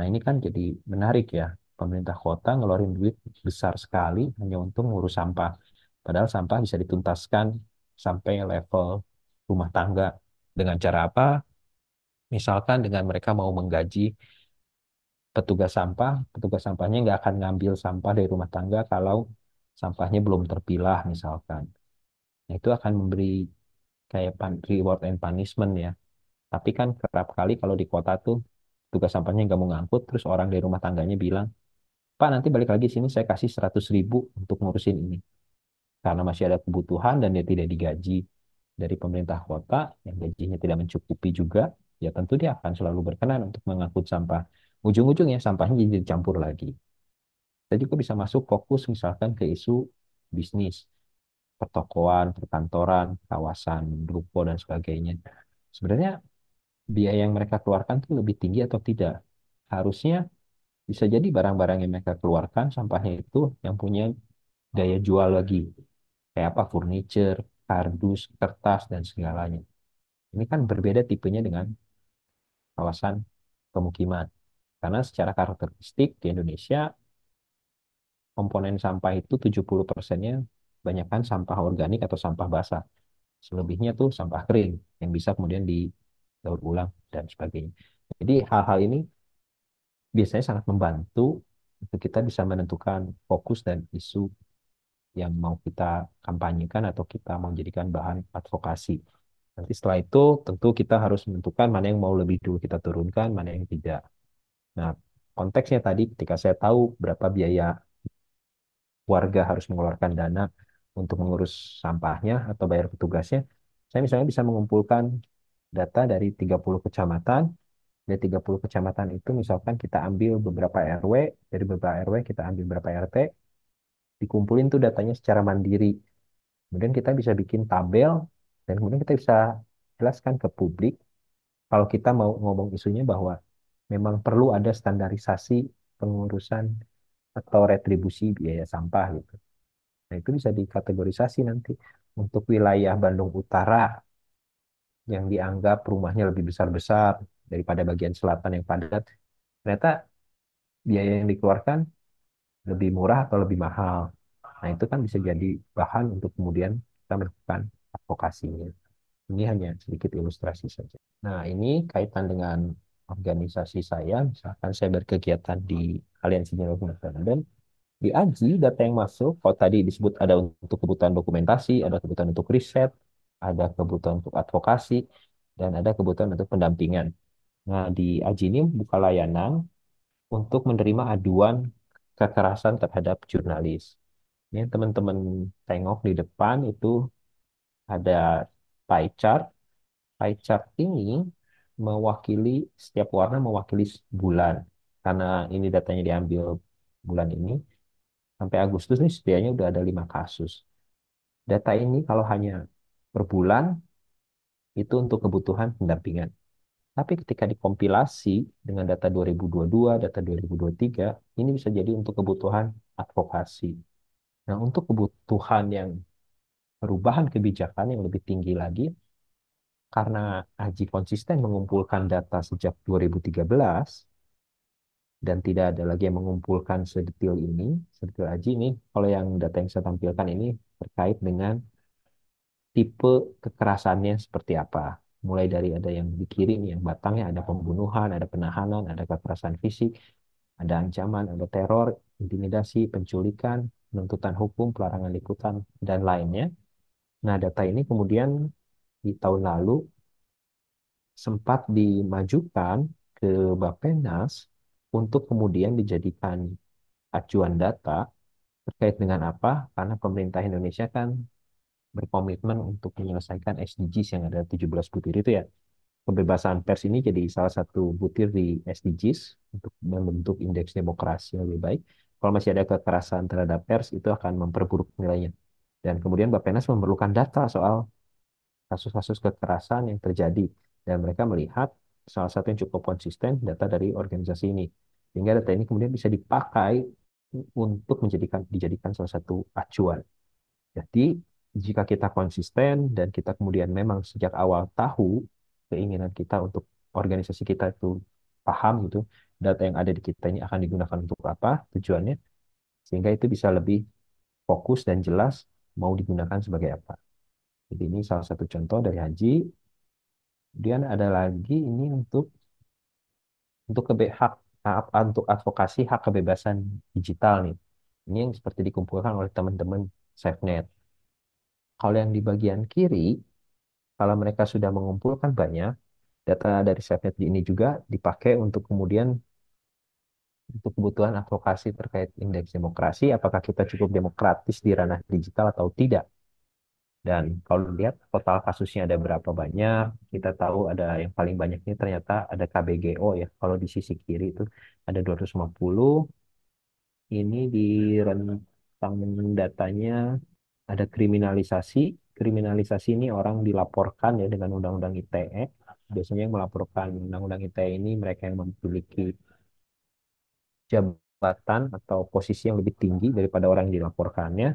Nah ini kan jadi menarik ya, pemerintah kota ngeluarin duit besar sekali hanya untuk ngurus sampah. Padahal sampah bisa dituntaskan sampai level rumah tangga. Dengan cara apa? Misalkan dengan mereka mau menggaji petugas sampah, petugas sampahnya nggak akan ngambil sampah dari rumah tangga kalau sampahnya belum terpilah misalkan. Nah, itu akan memberi kayak reward and punishment ya. Tapi kan kerap kali kalau di kota tuh petugas sampahnya nggak mau ngangkut, terus orang dari rumah tangganya bilang, Pak nanti balik lagi sini saya kasih 100 ribu untuk ngurusin ini karena masih ada kebutuhan dan dia tidak digaji dari pemerintah kota yang gajinya tidak mencukupi juga, ya tentu dia akan selalu berkenan untuk mengangkut sampah. Ujung-ujungnya sampahnya jadi dicampur lagi. Kita juga bisa masuk fokus misalkan ke isu bisnis, pertokoan, perkantoran, kawasan, ruko, dan sebagainya. Sebenarnya biaya yang mereka keluarkan itu lebih tinggi atau tidak. Harusnya bisa jadi barang-barang yang mereka keluarkan, sampahnya itu yang punya daya jual lagi kayak apa furniture, kardus, kertas dan segalanya. Ini kan berbeda tipenya dengan kawasan pemukiman. Karena secara karakteristik di Indonesia komponen sampah itu 70 persennya banyakkan sampah organik atau sampah basah. Selebihnya tuh sampah kering yang bisa kemudian di daur ulang dan sebagainya. Jadi hal-hal ini biasanya sangat membantu untuk kita bisa menentukan fokus dan isu yang mau kita kampanyekan atau kita mau jadikan bahan advokasi. Nanti setelah itu tentu kita harus menentukan mana yang mau lebih dulu kita turunkan, mana yang tidak. Nah, konteksnya tadi ketika saya tahu berapa biaya warga harus mengeluarkan dana untuk mengurus sampahnya atau bayar petugasnya, saya misalnya bisa mengumpulkan data dari 30 kecamatan. Dari 30 kecamatan itu misalkan kita ambil beberapa RW, dari beberapa RW kita ambil beberapa RT, dikumpulin tuh datanya secara mandiri. Kemudian kita bisa bikin tabel dan kemudian kita bisa jelaskan ke publik kalau kita mau ngomong isunya bahwa memang perlu ada standarisasi pengurusan atau retribusi biaya sampah gitu. Nah, itu bisa dikategorisasi nanti untuk wilayah Bandung Utara yang dianggap rumahnya lebih besar-besar daripada bagian selatan yang padat, ternyata biaya yang dikeluarkan lebih murah atau lebih mahal. Nah, itu kan bisa jadi bahan untuk kemudian kita melakukan advokasinya. Ini hanya sedikit ilustrasi saja. Nah, ini kaitan dengan organisasi saya, misalkan saya berkegiatan di Aliansi Jurnal dan di AJI data yang masuk, kalau oh, tadi disebut ada untuk kebutuhan dokumentasi, ada kebutuhan untuk riset, ada kebutuhan untuk advokasi, dan ada kebutuhan untuk pendampingan. Nah, di AJI ini buka layanan untuk menerima aduan kekerasan terhadap jurnalis. Ya, teman-teman tengok di depan itu ada pie chart. Pie chart ini mewakili setiap warna mewakili bulan. Karena ini datanya diambil bulan ini sampai Agustus nih setidaknya udah ada lima kasus. Data ini kalau hanya per bulan itu untuk kebutuhan pendampingan. Tapi ketika dikompilasi dengan data 2022, data 2023, ini bisa jadi untuk kebutuhan advokasi. Nah, untuk kebutuhan yang perubahan kebijakan yang lebih tinggi lagi, karena Aji konsisten mengumpulkan data sejak 2013, dan tidak ada lagi yang mengumpulkan sedetil ini, sedetil Aji ini, kalau yang data yang saya tampilkan ini terkait dengan tipe kekerasannya seperti apa. Mulai dari ada yang di kiri yang batangnya ada pembunuhan, ada penahanan, ada kekerasan fisik, ada ancaman, ada teror, intimidasi, penculikan, penuntutan hukum, pelarangan liputan, dan lainnya. Nah, data ini kemudian di tahun lalu sempat dimajukan ke Bapenas untuk kemudian dijadikan acuan data terkait dengan apa? Karena pemerintah Indonesia kan berkomitmen untuk menyelesaikan SDGs yang ada 17 butir itu ya. Kebebasan pers ini jadi salah satu butir di SDGs untuk membentuk indeks demokrasi yang lebih baik. Kalau masih ada kekerasan terhadap pers, itu akan memperburuk nilainya. Dan kemudian Bappenas memerlukan data soal kasus-kasus kekerasan yang terjadi. Dan mereka melihat salah satu yang cukup konsisten data dari organisasi ini. Sehingga data ini kemudian bisa dipakai untuk menjadikan dijadikan salah satu acuan. Jadi jika kita konsisten dan kita kemudian memang sejak awal tahu keinginan kita untuk organisasi kita itu paham gitu data yang ada di kita ini akan digunakan untuk apa tujuannya sehingga itu bisa lebih fokus dan jelas mau digunakan sebagai apa. Jadi ini salah satu contoh dari haji. Kemudian ada lagi ini untuk untuk kebe hak untuk advokasi hak kebebasan digital nih. Ini yang seperti dikumpulkan oleh teman-teman SafeNet. Kalau yang di bagian kiri, kalau mereka sudah mengumpulkan banyak, Data dari SafeNet ini juga dipakai untuk kemudian untuk kebutuhan advokasi terkait indeks demokrasi, apakah kita cukup demokratis di ranah digital atau tidak. Dan kalau lihat total kasusnya ada berapa banyak, kita tahu ada yang paling banyak ini ternyata ada KBGO ya. Kalau di sisi kiri itu ada 250. Ini di rentang datanya ada kriminalisasi. Kriminalisasi ini orang dilaporkan ya dengan Undang-Undang ITE biasanya yang melaporkan undang-undang ITE ini mereka yang memiliki jabatan atau posisi yang lebih tinggi daripada orang yang dilaporkannya.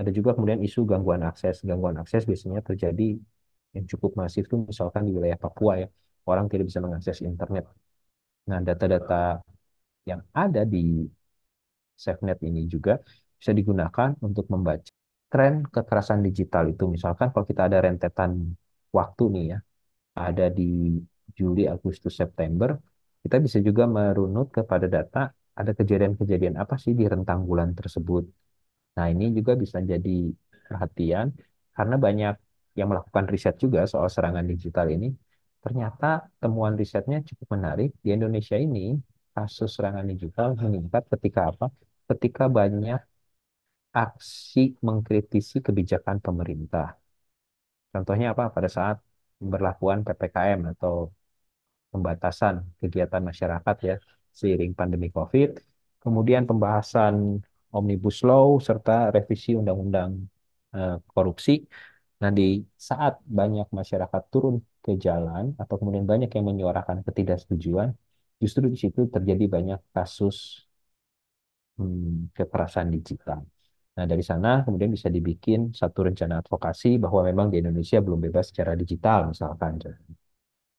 Ada juga kemudian isu gangguan akses. Gangguan akses biasanya terjadi yang cukup masif itu misalkan di wilayah Papua ya, orang tidak bisa mengakses internet. Nah, data-data yang ada di SafeNet ini juga bisa digunakan untuk membaca tren kekerasan digital itu. Misalkan kalau kita ada rentetan waktu nih ya, ada di Juli, Agustus, September, kita bisa juga merunut kepada data ada kejadian-kejadian apa sih di rentang bulan tersebut. Nah, ini juga bisa jadi perhatian karena banyak yang melakukan riset juga soal serangan digital ini. Ternyata temuan risetnya cukup menarik. Di Indonesia ini, kasus serangan digital meningkat ketika apa? Ketika banyak aksi mengkritisi kebijakan pemerintah. Contohnya apa? Pada saat pemberlakuan PPKM atau pembatasan kegiatan masyarakat ya seiring pandemi COVID, kemudian pembahasan Omnibus Law serta revisi Undang-Undang eh, korupsi. Nah, di saat banyak masyarakat turun ke jalan atau kemudian banyak yang menyuarakan ketidaksetujuan, justru di situ terjadi banyak kasus hmm, kekerasan digital. Nah, dari sana kemudian bisa dibikin satu rencana advokasi bahwa memang di Indonesia belum bebas secara digital misalkan.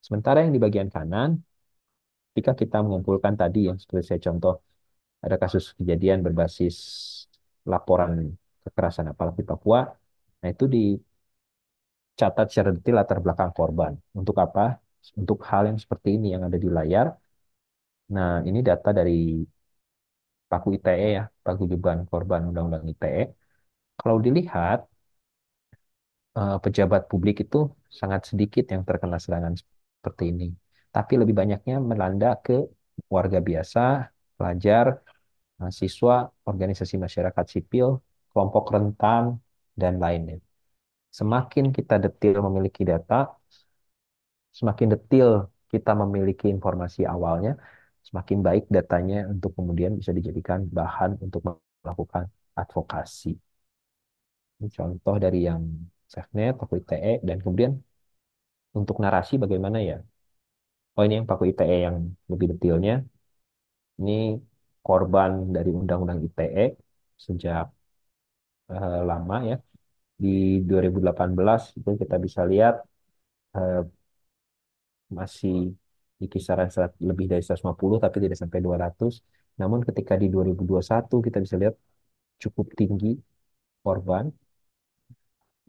Sementara yang di bagian kanan, ketika kita mengumpulkan tadi yang seperti saya contoh, ada kasus kejadian berbasis laporan kekerasan apalagi Papua, nah itu dicatat secara detail latar belakang korban. Untuk apa? Untuk hal yang seperti ini yang ada di layar. Nah, ini data dari paku ITE ya, paku paguyuban korban undang-undang ITE. Kalau dilihat eh, pejabat publik itu sangat sedikit yang terkena serangan seperti ini. Tapi lebih banyaknya melanda ke warga biasa, pelajar, eh, siswa, organisasi masyarakat sipil, kelompok rentan, dan lainnya. Semakin kita detil memiliki data, semakin detil kita memiliki informasi awalnya, semakin baik datanya untuk kemudian bisa dijadikan bahan untuk melakukan advokasi. Ini contoh dari yang SafeNet, Paku ITE, dan kemudian untuk narasi bagaimana ya? Oh ini yang Paku ITE yang lebih detailnya. Ini korban dari Undang-Undang ITE sejak eh, lama ya. Di 2018 itu kita bisa lihat eh, masih di kisaran lebih dari 150 tapi tidak sampai 200. Namun ketika di 2021 kita bisa lihat cukup tinggi korban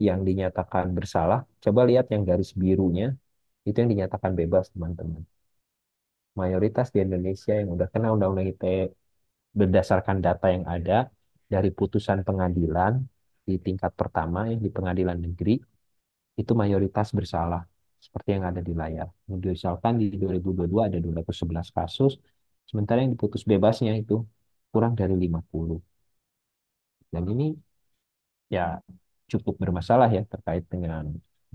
yang dinyatakan bersalah. Coba lihat yang garis birunya, itu yang dinyatakan bebas teman-teman. Mayoritas di Indonesia yang udah kena Undang-Undang ITE berdasarkan data yang ada dari putusan pengadilan di tingkat pertama yang di pengadilan negeri itu mayoritas bersalah seperti yang ada di layar. Misalkan di 2022 ada 211 kasus, sementara yang diputus bebasnya itu kurang dari 50. Dan ini ya cukup bermasalah ya terkait dengan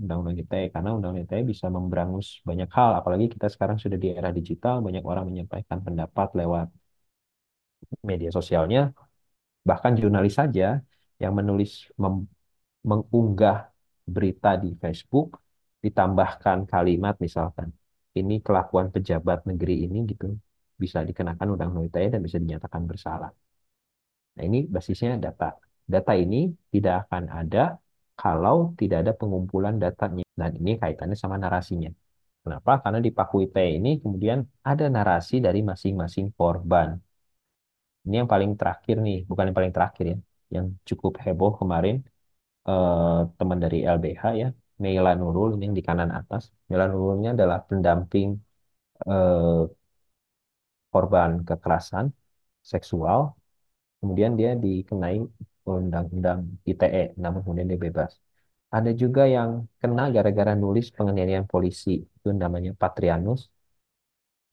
Undang-Undang ITE karena Undang-Undang ITE bisa memberangus banyak hal apalagi kita sekarang sudah di era digital banyak orang menyampaikan pendapat lewat media sosialnya bahkan jurnalis saja yang menulis mengunggah berita di Facebook ditambahkan kalimat misalkan ini kelakuan pejabat negeri ini gitu bisa dikenakan undang-undang ITE dan bisa dinyatakan bersalah. Nah ini basisnya data. Data ini tidak akan ada kalau tidak ada pengumpulan datanya. Dan ini kaitannya sama narasinya. Kenapa? Karena di Paku ITE ini kemudian ada narasi dari masing-masing korban. Ini yang paling terakhir nih, bukan yang paling terakhir ya, yang cukup heboh kemarin eh, teman dari LBH ya, Neila Nurul ini yang di kanan atas. Neila Nurulnya adalah pendamping eh, korban kekerasan seksual. Kemudian dia dikenai undang-undang ITE, namun kemudian dia bebas. Ada juga yang kena gara-gara nulis penganiayaan polisi, itu namanya Patrianus.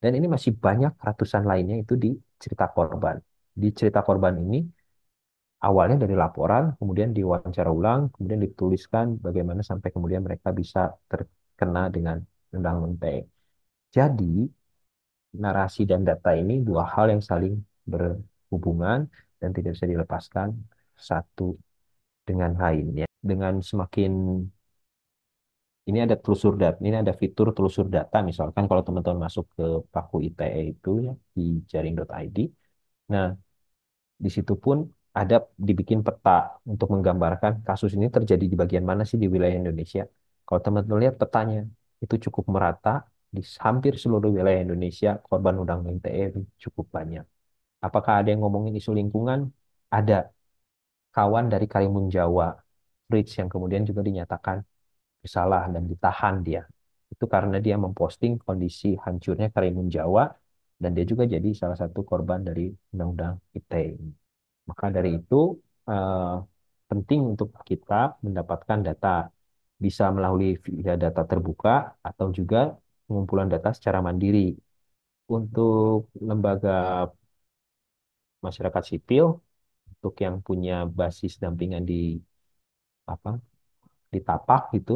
Dan ini masih banyak ratusan lainnya itu di cerita korban. Di cerita korban ini awalnya dari laporan, kemudian diwawancara ulang, kemudian dituliskan bagaimana sampai kemudian mereka bisa terkena dengan undang-undang Jadi, narasi dan data ini dua hal yang saling berhubungan dan tidak bisa dilepaskan satu dengan lainnya. Dengan semakin ini ada telusur data, ini ada fitur telusur data misalkan kalau teman-teman masuk ke paku ITE itu ya di jaring.id. Nah, di situ pun ada dibikin peta untuk menggambarkan kasus ini terjadi di bagian mana sih di wilayah Indonesia. Kalau teman-teman lihat petanya, itu cukup merata di hampir seluruh wilayah Indonesia korban undang-undang ITE cukup banyak. Apakah ada yang ngomongin isu lingkungan? Ada. Kawan dari Karimun Jawa, Fritz yang kemudian juga dinyatakan bersalah dan ditahan dia. Itu karena dia memposting kondisi hancurnya Karimun Jawa dan dia juga jadi salah satu korban dari undang-undang ITE ini. Maka dari itu eh, penting untuk kita mendapatkan data bisa melalui via data terbuka atau juga pengumpulan data secara mandiri. Untuk lembaga masyarakat sipil untuk yang punya basis dampingan di apa di tapak gitu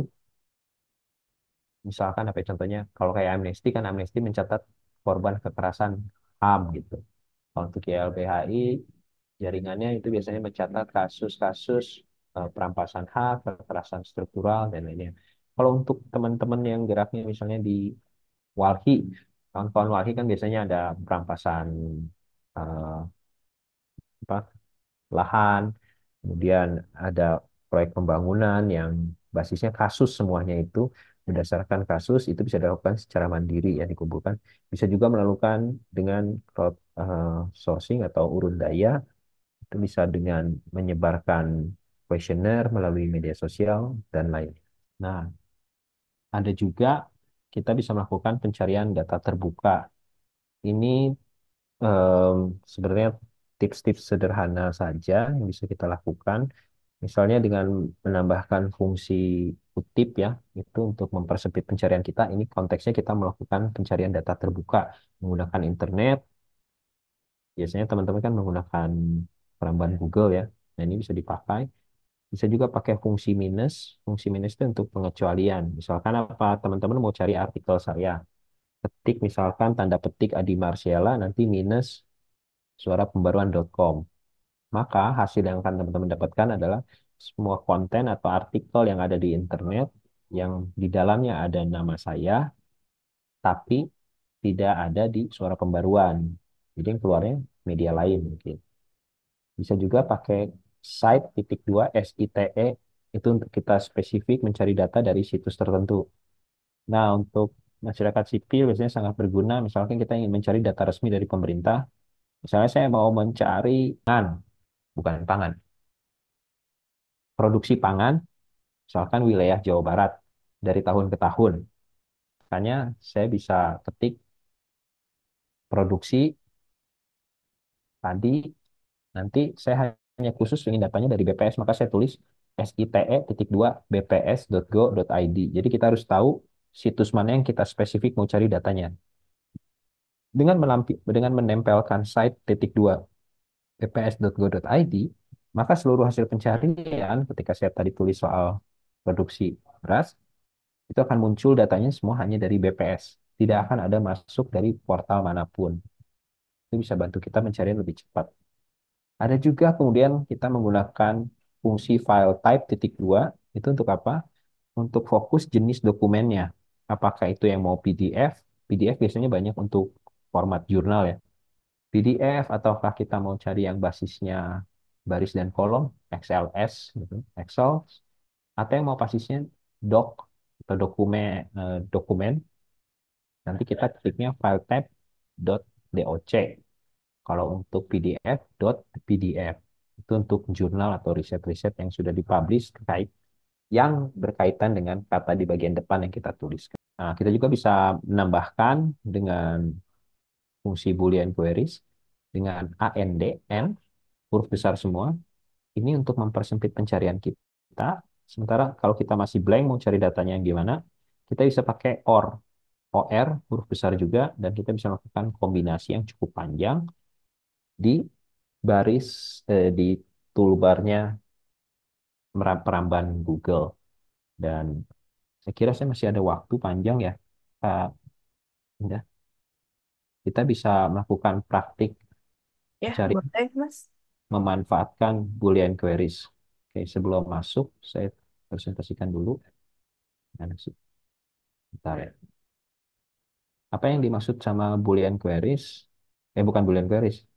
misalkan apa ya, contohnya kalau kayak amnesti kan amnesti mencatat korban kekerasan HAM gitu kalau untuk YLBHI jaringannya itu biasanya mencatat kasus-kasus eh, perampasan hak, kekerasan struktural dan lainnya. Kalau untuk teman-teman yang geraknya misalnya di Walhi, kawan-kawan Walhi kan biasanya ada perampasan uh, apa lahan, kemudian ada proyek pembangunan yang basisnya kasus semuanya itu berdasarkan kasus itu bisa dilakukan secara mandiri ya dikumpulkan bisa juga melakukan dengan crowd uh, eh, sourcing atau urun daya itu bisa dengan menyebarkan kuesioner melalui media sosial dan lainnya. Nah, ada juga kita bisa melakukan pencarian data terbuka. Ini um, sebenarnya tips-tips sederhana saja yang bisa kita lakukan. Misalnya dengan menambahkan fungsi kutip ya, itu untuk mempersempit pencarian kita. Ini konteksnya kita melakukan pencarian data terbuka menggunakan internet. Biasanya teman-teman kan menggunakan peramban Google ya. Nah, ini bisa dipakai. Bisa juga pakai fungsi minus. Fungsi minus itu untuk pengecualian. Misalkan apa teman-teman mau cari artikel saya. Ketik misalkan tanda petik Adi Marcella nanti minus suara pembaruan.com. Maka hasil yang akan teman-teman dapatkan adalah semua konten atau artikel yang ada di internet yang di dalamnya ada nama saya, tapi tidak ada di suara pembaruan. Jadi yang keluarnya media lain mungkin. Gitu. Bisa juga pakai site titik dua SITE itu untuk kita spesifik mencari data dari situs tertentu. Nah, untuk masyarakat sipil biasanya sangat berguna. Misalkan kita ingin mencari data resmi dari pemerintah. Misalnya saya mau mencari pangan, bukan pangan. Produksi pangan, misalkan wilayah Jawa Barat dari tahun ke tahun. Makanya saya bisa ketik produksi tadi. Nanti saya hanya khusus ingin datanya dari BPS, maka saya tulis site.2 bps.go.id. Jadi kita harus tahu situs mana yang kita spesifik mau cari datanya. Dengan melampi dengan menempelkan site.2 bps.go.id, maka seluruh hasil pencarian ketika saya tadi tulis soal produksi beras, itu akan muncul datanya semua hanya dari BPS. Tidak akan ada masuk dari portal manapun. Itu bisa bantu kita mencari lebih cepat. Ada juga kemudian kita menggunakan fungsi file type titik dua itu untuk apa? Untuk fokus jenis dokumennya. Apakah itu yang mau PDF? PDF biasanya banyak untuk format jurnal ya. PDF ataukah kita mau cari yang basisnya baris dan kolom, XLS gitu, Excel, atau yang mau basisnya doc atau dokumen eh, dokumen. Nanti kita ketiknya file type .doc kalau untuk PDF, .pdf itu untuk jurnal atau riset-riset yang sudah dipublish terkait yang berkaitan dengan kata di bagian depan yang kita tulis. Nah, kita juga bisa menambahkan dengan fungsi boolean queries dengan AND, N, huruf besar semua. Ini untuk mempersempit pencarian kita. Sementara kalau kita masih blank mau cari datanya yang gimana, kita bisa pakai OR. OR, huruf besar juga, dan kita bisa melakukan kombinasi yang cukup panjang di baris eh, di toolbarnya peramban Google dan saya kira saya masih ada waktu panjang ya uh, kita bisa melakukan praktik ya, cari boleh, mas. memanfaatkan Boolean queries. Oke, sebelum masuk saya presentasikan dulu. Nah, Bentar ya. Apa yang dimaksud sama Boolean queries? Eh, bukan Boolean queries.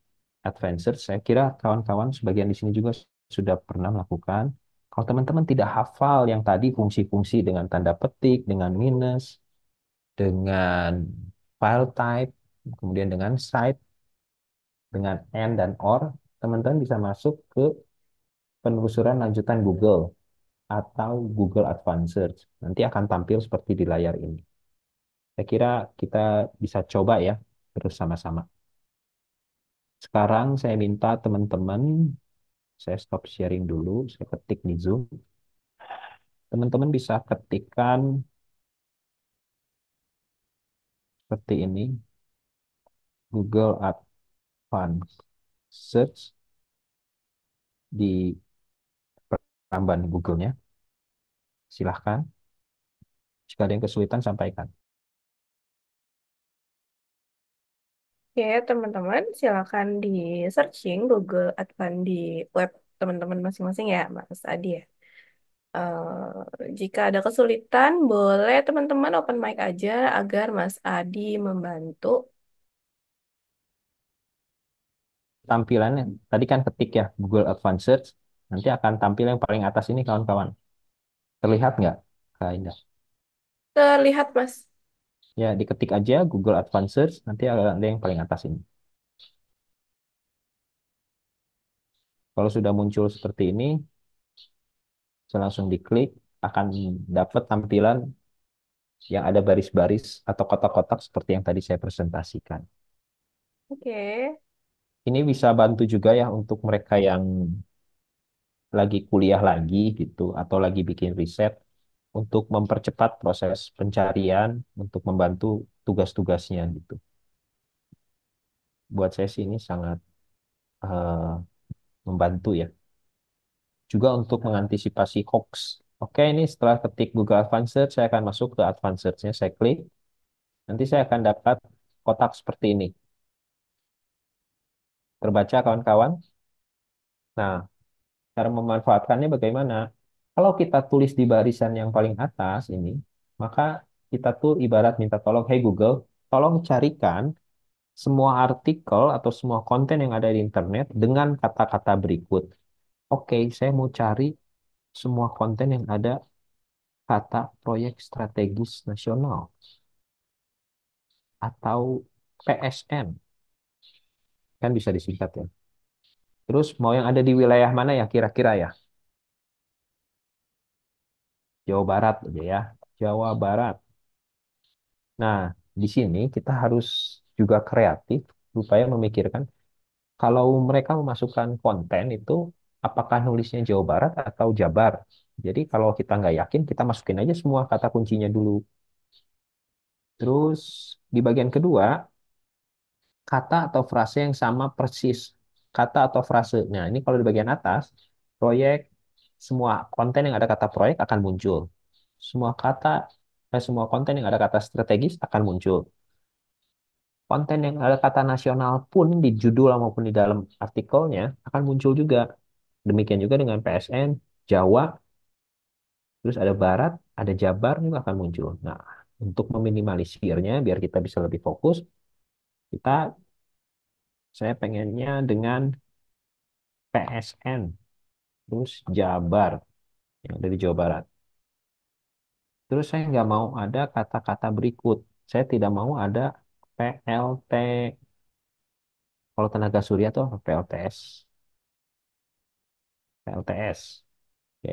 Adventures, saya kira kawan-kawan sebagian di sini juga sudah pernah melakukan. Kalau teman-teman tidak hafal yang tadi fungsi-fungsi dengan tanda petik, dengan minus, dengan file type, kemudian dengan site, dengan and dan or, teman-teman bisa masuk ke penelusuran lanjutan Google atau Google Advanced Search. Nanti akan tampil seperti di layar ini. Saya kira kita bisa coba ya terus sama-sama. Sekarang saya minta teman-teman, saya stop sharing dulu, saya ketik di Zoom. Teman-teman bisa ketikkan seperti ini, Google Advanced Search di peramban Google-nya. Silahkan. Jika ada yang kesulitan, sampaikan. Oke, okay, teman-teman, silakan di searching Google Advan di web teman-teman masing-masing ya, Mas Adi ya. Uh, jika ada kesulitan, boleh teman-teman open mic aja agar Mas Adi membantu. Tampilannya tadi kan ketik ya Google Advanced Search, nanti akan tampil yang paling atas ini kawan-kawan. Terlihat nggak, Kak Indah? Terlihat, Mas. Ya, diketik aja Google Advanced Search, nanti ada yang paling atas ini. Kalau sudah muncul seperti ini, saya langsung diklik, akan dapat tampilan yang ada baris-baris atau kotak-kotak seperti yang tadi saya presentasikan. Oke. Okay. Ini bisa bantu juga ya untuk mereka yang lagi kuliah lagi gitu atau lagi bikin riset untuk mempercepat proses pencarian, untuk membantu tugas-tugasnya gitu. Buat saya sih ini sangat uh, membantu ya. Juga untuk mengantisipasi hoax. Oke, ini setelah ketik Google Advanced Search, saya akan masuk ke Advanced Search-nya. Saya klik. Nanti saya akan dapat kotak seperti ini. Terbaca, kawan-kawan? Nah, cara memanfaatkannya bagaimana? Kalau kita tulis di barisan yang paling atas ini, maka kita tuh ibarat minta tolong, hey Google, tolong carikan semua artikel atau semua konten yang ada di internet dengan kata-kata berikut. Oke, okay, saya mau cari semua konten yang ada kata proyek strategis nasional atau PSN. Kan bisa disingkat ya. Terus mau yang ada di wilayah mana ya kira-kira ya? Jawa Barat aja ya. Jawa hmm. Barat. Nah, di sini kita harus juga kreatif supaya memikirkan kalau mereka memasukkan konten itu apakah nulisnya Jawa Barat atau Jabar. Jadi kalau kita nggak yakin, kita masukin aja semua kata kuncinya dulu. Terus di bagian kedua, kata atau frase yang sama persis. Kata atau frase. Nah, ini kalau di bagian atas, proyek semua konten yang ada kata proyek akan muncul. Semua kata eh, semua konten yang ada kata strategis akan muncul. Konten yang ada kata nasional pun di judul maupun di dalam artikelnya akan muncul juga. Demikian juga dengan PSN, Jawa, terus ada Barat, ada Jabar juga akan muncul. Nah, untuk meminimalisirnya biar kita bisa lebih fokus, kita saya pengennya dengan PSN terus Jabar yang dari Jawa Barat. Terus saya nggak mau ada kata-kata berikut. Saya tidak mau ada PLT. Kalau tenaga surya tuh PLTS. PLTS. Oke.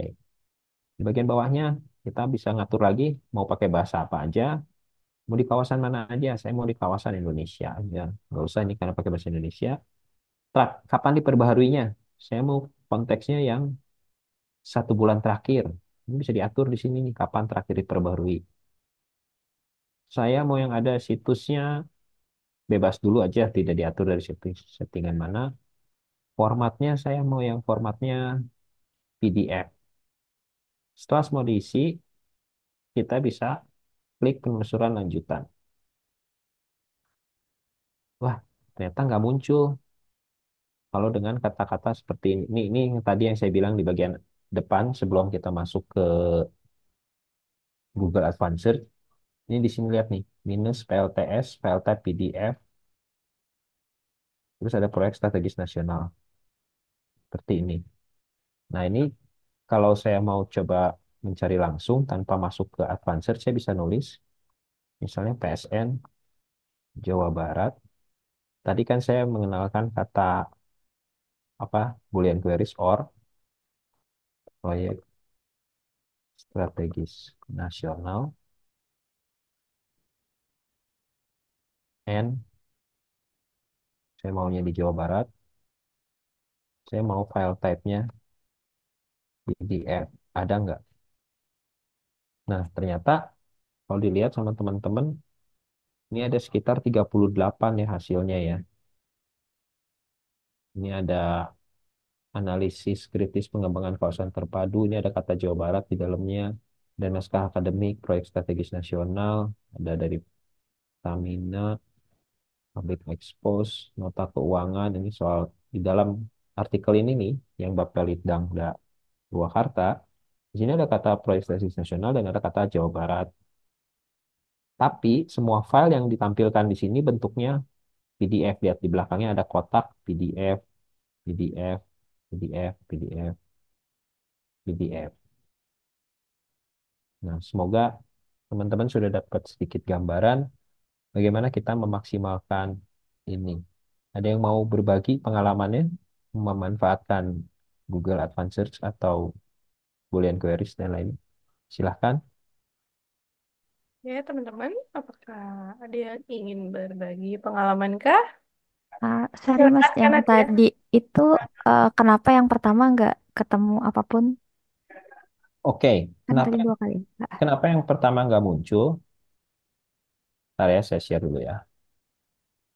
Di bagian bawahnya kita bisa ngatur lagi mau pakai bahasa apa aja. Mau di kawasan mana aja. Saya mau di kawasan Indonesia aja. Nggak usah ini karena pakai bahasa Indonesia. kapan diperbaharuinya? Saya mau konteksnya yang satu bulan terakhir. Ini bisa diatur di sini nih, kapan terakhir diperbarui. Saya mau yang ada situsnya bebas dulu aja, tidak diatur dari situs settingan mana. Formatnya saya mau yang formatnya PDF. Setelah semua diisi, kita bisa klik penelusuran lanjutan. Wah, ternyata nggak muncul kalau dengan kata-kata seperti ini, ini, ini yang tadi yang saya bilang di bagian depan sebelum kita masuk ke Google Advanced ini di sini lihat nih, minus PLTS, PLT PDF, terus ada proyek strategis nasional. Seperti ini. Nah ini kalau saya mau coba mencari langsung tanpa masuk ke Advanced saya bisa nulis, misalnya PSN Jawa Barat. Tadi kan saya mengenalkan kata apa Boolean queries or proyek strategis nasional and saya maunya di Jawa Barat saya mau file type-nya PDF ada nggak nah ternyata kalau dilihat sama teman-teman ini ada sekitar 38 ya hasilnya ya ini ada analisis kritis pengembangan kawasan terpadu. Ini ada kata Jawa Barat di dalamnya. dan naskah akademik, proyek strategis nasional. Ada dari Tamina, public expose, nota keuangan. Ini soal di dalam artikel ini nih, yang bapak dua Purwakarta. Di sini ada kata proyek strategis nasional dan ada kata Jawa Barat. Tapi semua file yang ditampilkan di sini bentuknya PDF lihat di belakangnya ada kotak PDF PDF PDF PDF PDF Nah, semoga teman-teman sudah dapat sedikit gambaran bagaimana kita memaksimalkan ini. Ada yang mau berbagi pengalamannya memanfaatkan Google Advanced Search atau Boolean Queries dan lain? Silahkan ya teman-teman, apakah ada yang ingin berbagi pengalaman kah? Uh, sorry Silakan, Mas, yang tadi itu uh, kenapa yang pertama nggak ketemu apapun? Oke, Kan kenapa tadi dua kenapa yang pertama nggak muncul? Ntar ya, saya share dulu ya.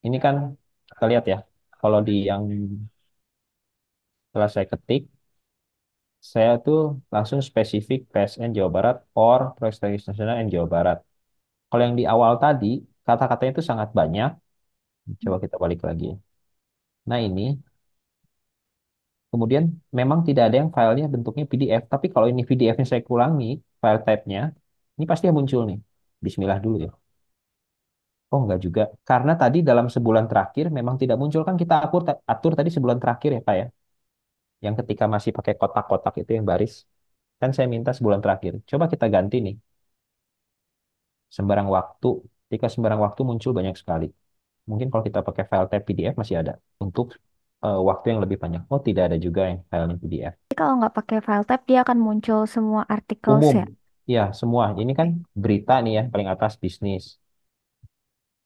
Ini kan kita lihat ya, kalau di yang setelah saya ketik, saya tuh langsung spesifik PSN Jawa Barat or Proyek Strategis Nasional N Jawa Barat. Kalau yang di awal tadi, kata-katanya itu sangat banyak. Coba kita balik lagi. Nah, ini kemudian memang tidak ada yang filenya bentuknya PDF, tapi kalau ini PDF-nya saya kurangi file type-nya, ini pasti yang muncul nih. Bismillah dulu ya. Oh, enggak juga. Karena tadi dalam sebulan terakhir memang tidak muncul kan kita atur, atur tadi sebulan terakhir ya, Pak ya. Yang ketika masih pakai kotak-kotak itu yang baris. Kan saya minta sebulan terakhir. Coba kita ganti nih sembarang waktu. Ketika sembarang waktu muncul banyak sekali. Mungkin kalau kita pakai file type PDF masih ada untuk uh, waktu yang lebih panjang. Oh, tidak ada juga yang file yang PDF. Jadi Kalau nggak pakai file type dia akan muncul semua artikel ya? Iya, semua. Ini kan berita nih ya, paling atas bisnis.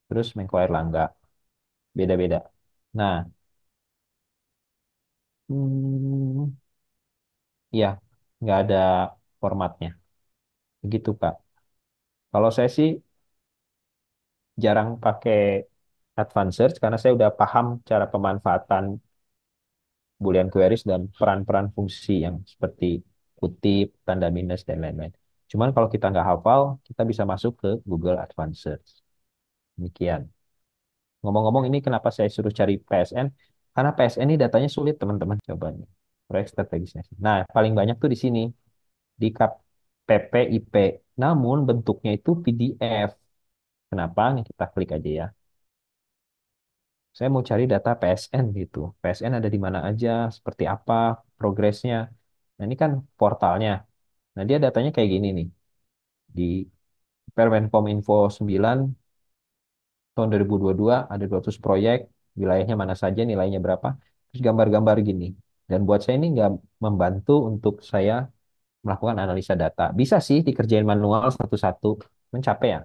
Terus Menko Erlangga. Beda-beda. Nah, hmm, ya, nggak ada formatnya. Begitu, Kak. Kalau saya sih jarang pakai advanced search karena saya udah paham cara pemanfaatan Boolean queries dan peran-peran fungsi yang seperti kutip, tanda minus, dan lain-lain. Cuman kalau kita nggak hafal, kita bisa masuk ke Google Advanced Search. Demikian. Ngomong-ngomong ini kenapa saya suruh cari PSN? Karena PSN ini datanya sulit, teman-teman. Coba nih, proyek strategisnya. Nah, paling banyak tuh di sini, di PPIP. Namun bentuknya itu PDF. Kenapa? Nih kita klik aja ya. Saya mau cari data PSN gitu. PSN ada di mana aja, seperti apa, progresnya. Nah ini kan portalnya. Nah dia datanya kayak gini nih. Di Info 9 tahun 2022 ada 200 proyek, wilayahnya mana saja, nilainya berapa. Terus gambar-gambar gini. Dan buat saya ini nggak membantu untuk saya melakukan analisa data. Bisa sih dikerjain manual satu-satu, mencapai ya.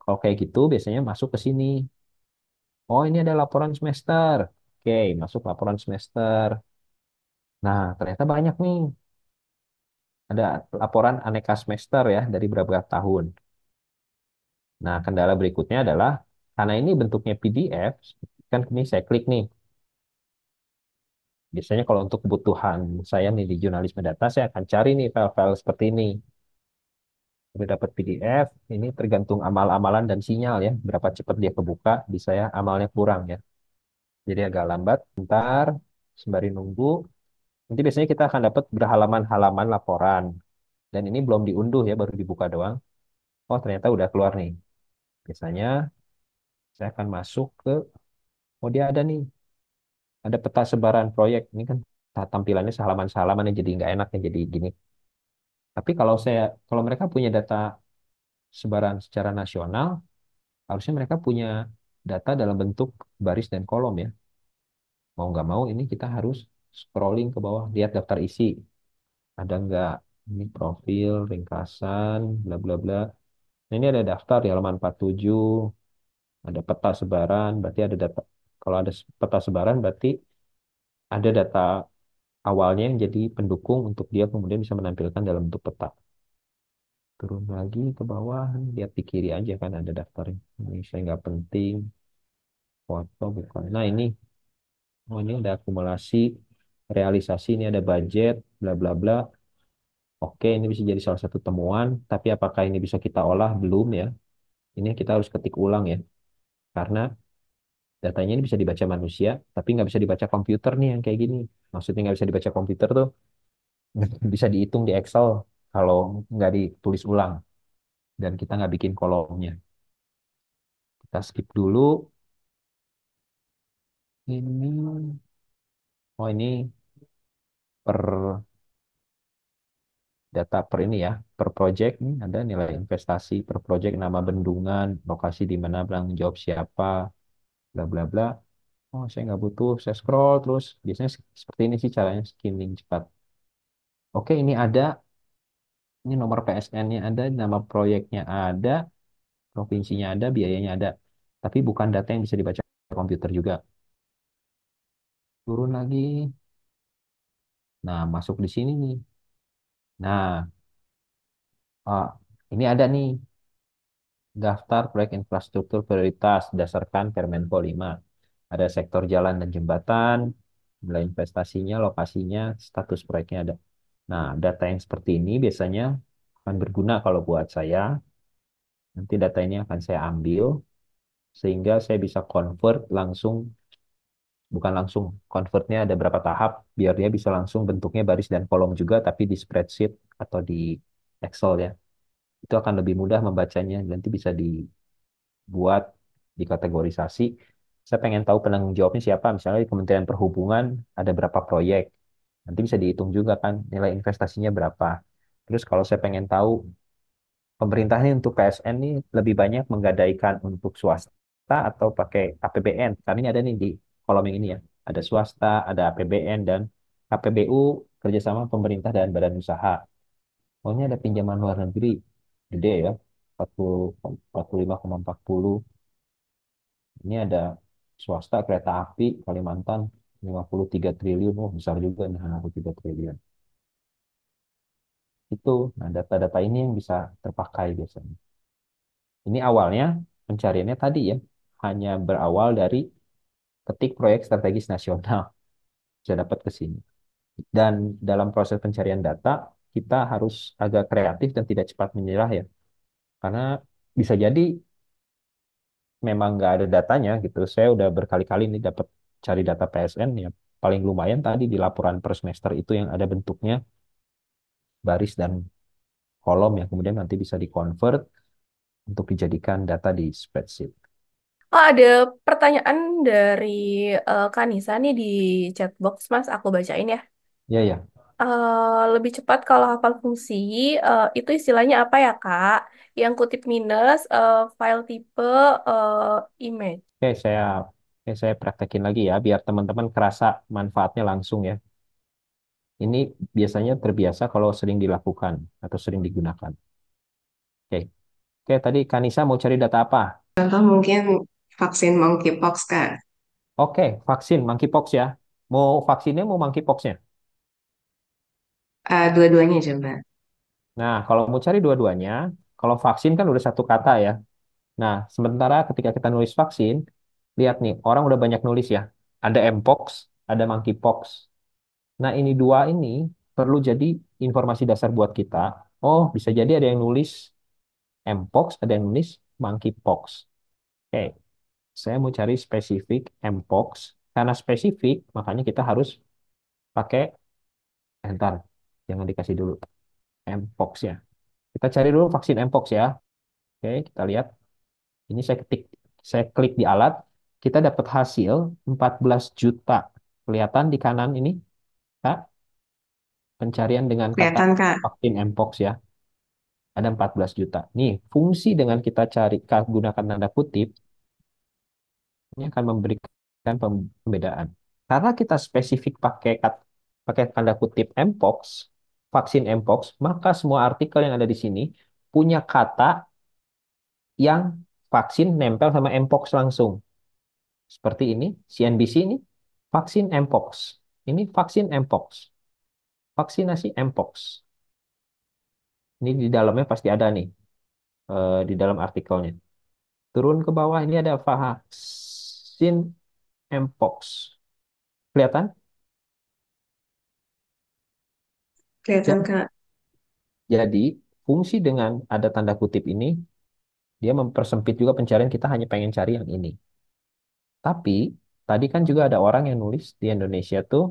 Kalau kayak gitu biasanya masuk ke sini. Oh, ini ada laporan semester. Oke, masuk laporan semester. Nah, ternyata banyak nih. Ada laporan aneka semester ya dari berapa tahun. Nah, kendala berikutnya adalah karena ini bentuknya PDF, kan ini saya klik nih biasanya kalau untuk kebutuhan saya nih di jurnalisme data, saya akan cari nih file-file seperti ini. Udah dapat PDF, ini tergantung amal-amalan dan sinyal ya, berapa cepat dia kebuka, di saya amalnya kurang ya. Jadi agak lambat, Ntar sembari nunggu. Nanti biasanya kita akan dapat berhalaman-halaman laporan. Dan ini belum diunduh ya, baru dibuka doang. Oh ternyata udah keluar nih. Biasanya saya akan masuk ke, oh dia ada nih, ada peta sebaran proyek ini kan tampilannya salaman-salaman yang jadi nggak enak ya jadi gini. Tapi kalau saya kalau mereka punya data sebaran secara nasional, harusnya mereka punya data dalam bentuk baris dan kolom ya. Mau nggak mau ini kita harus scrolling ke bawah lihat daftar isi. Ada nggak ini profil, ringkasan, bla bla bla. Nah, ini ada daftar di halaman 47, ada peta sebaran, berarti ada data, kalau ada peta sebaran berarti ada data awalnya yang jadi pendukung untuk dia kemudian bisa menampilkan dalam bentuk peta. Turun lagi ke bawah, lihat di kiri aja kan ada daftarnya. Ini saya nggak penting, foto bukan. Nah ini, oh ini ada akumulasi, realisasi, ini ada budget, bla bla bla. Oke, ini bisa jadi salah satu temuan, tapi apakah ini bisa kita olah? Belum ya. Ini kita harus ketik ulang ya. Karena datanya ini bisa dibaca manusia, tapi nggak bisa dibaca komputer nih yang kayak gini. Maksudnya nggak bisa dibaca komputer tuh (laughs) bisa dihitung di Excel kalau nggak ditulis ulang. Dan kita nggak bikin kolomnya. Kita skip dulu. Ini, oh ini per data per ini ya, per project nih ada nilai investasi per project nama bendungan, lokasi di mana, bertanggung jawab siapa, bla bla bla oh saya nggak butuh saya scroll terus biasanya seperti ini sih caranya skimming cepat oke ini ada ini nomor PSN-nya ada nama proyeknya ada provinsinya ada biayanya ada tapi bukan data yang bisa dibaca komputer juga turun lagi nah masuk di sini nih nah ah, ini ada nih Daftar proyek infrastruktur prioritas berdasarkan Permen 5. Ada sektor jalan dan jembatan, nilai investasinya, lokasinya, status proyeknya ada. Nah, data yang seperti ini biasanya akan berguna kalau buat saya. Nanti data ini akan saya ambil sehingga saya bisa convert langsung bukan langsung convertnya ada berapa tahap biar dia bisa langsung bentuknya baris dan kolom juga tapi di spreadsheet atau di Excel ya itu akan lebih mudah membacanya. Nanti bisa dibuat dikategorisasi. Saya pengen tahu penanggung jawabnya siapa. Misalnya di Kementerian Perhubungan ada berapa proyek. Nanti bisa dihitung juga kan nilai investasinya berapa. Terus kalau saya pengen tahu pemerintah ini untuk KSN ini lebih banyak menggadaikan untuk swasta atau pakai APBN. Karena ini ada nih di kolom yang ini ya. Ada swasta, ada APBN, dan APBU kerjasama pemerintah dan badan usaha. Pokoknya ada pinjaman luar negeri gede ya 40 45,40 ini ada swasta kereta api Kalimantan 53 triliun oh besar juga nih 53 triliun itu nah data-data ini yang bisa terpakai biasanya ini awalnya pencariannya tadi ya hanya berawal dari ketik proyek strategis nasional bisa dapat ke sini dan dalam proses pencarian data kita harus agak kreatif dan tidak cepat menyerah ya. Karena bisa jadi memang nggak ada datanya gitu. Saya udah berkali-kali ini dapat cari data PSN ya paling lumayan tadi di laporan per semester itu yang ada bentuknya baris dan kolom yang kemudian nanti bisa dikonvert untuk dijadikan data di spreadsheet. Oh, ada pertanyaan dari uh, Kanisa nih di chatbox, Mas. Aku bacain ya. Iya, ya. Uh, lebih cepat kalau hafal fungsi, uh, itu istilahnya apa ya, Kak? Yang kutip minus uh, file tipe uh, image. Oke, saya oke, saya praktekin lagi ya, biar teman-teman kerasa manfaatnya langsung ya. Ini biasanya terbiasa kalau sering dilakukan atau sering digunakan. Oke, oke tadi Kanisa mau cari data apa? Contoh mungkin vaksin monkeypox, Kak. Oke, vaksin monkeypox ya. Mau vaksinnya, mau monkeypoxnya? Uh, dua-duanya Mbak. Nah, kalau mau cari dua-duanya, kalau vaksin kan udah satu kata ya. Nah, sementara ketika kita nulis vaksin, lihat nih, orang udah banyak nulis ya. Ada Mpox, ada Monkeypox. Nah, ini dua ini perlu jadi informasi dasar buat kita. Oh, bisa jadi ada yang nulis Mpox, ada yang nulis Monkeypox. Oke, saya mau cari spesifik Mpox. Karena spesifik, makanya kita harus pakai enter. Eh, jangan dikasih dulu mpox ya kita cari dulu vaksin mpox ya oke kita lihat ini saya ketik saya klik di alat kita dapat hasil 14 juta kelihatan di kanan ini kak pencarian dengan kata kak vaksin mpox ya ada 14 juta nih fungsi dengan kita cari gunakan tanda kutip ini akan memberikan pembedaan karena kita spesifik pakai pakai tanda kutip mpox vaksin mpox, maka semua artikel yang ada di sini punya kata yang vaksin nempel sama mpox langsung. Seperti ini, CNBC ini vaksin mpox. Ini vaksin mpox. Vaksinasi mpox. Ini di dalamnya pasti ada nih, eh, di dalam artikelnya. Turun ke bawah, ini ada vaksin mpox. Kelihatan? Kelihatan, Kak. Jadi, fungsi dengan ada tanda kutip ini, dia mempersempit juga pencarian kita hanya pengen cari yang ini. Tapi, tadi kan juga ada orang yang nulis di Indonesia tuh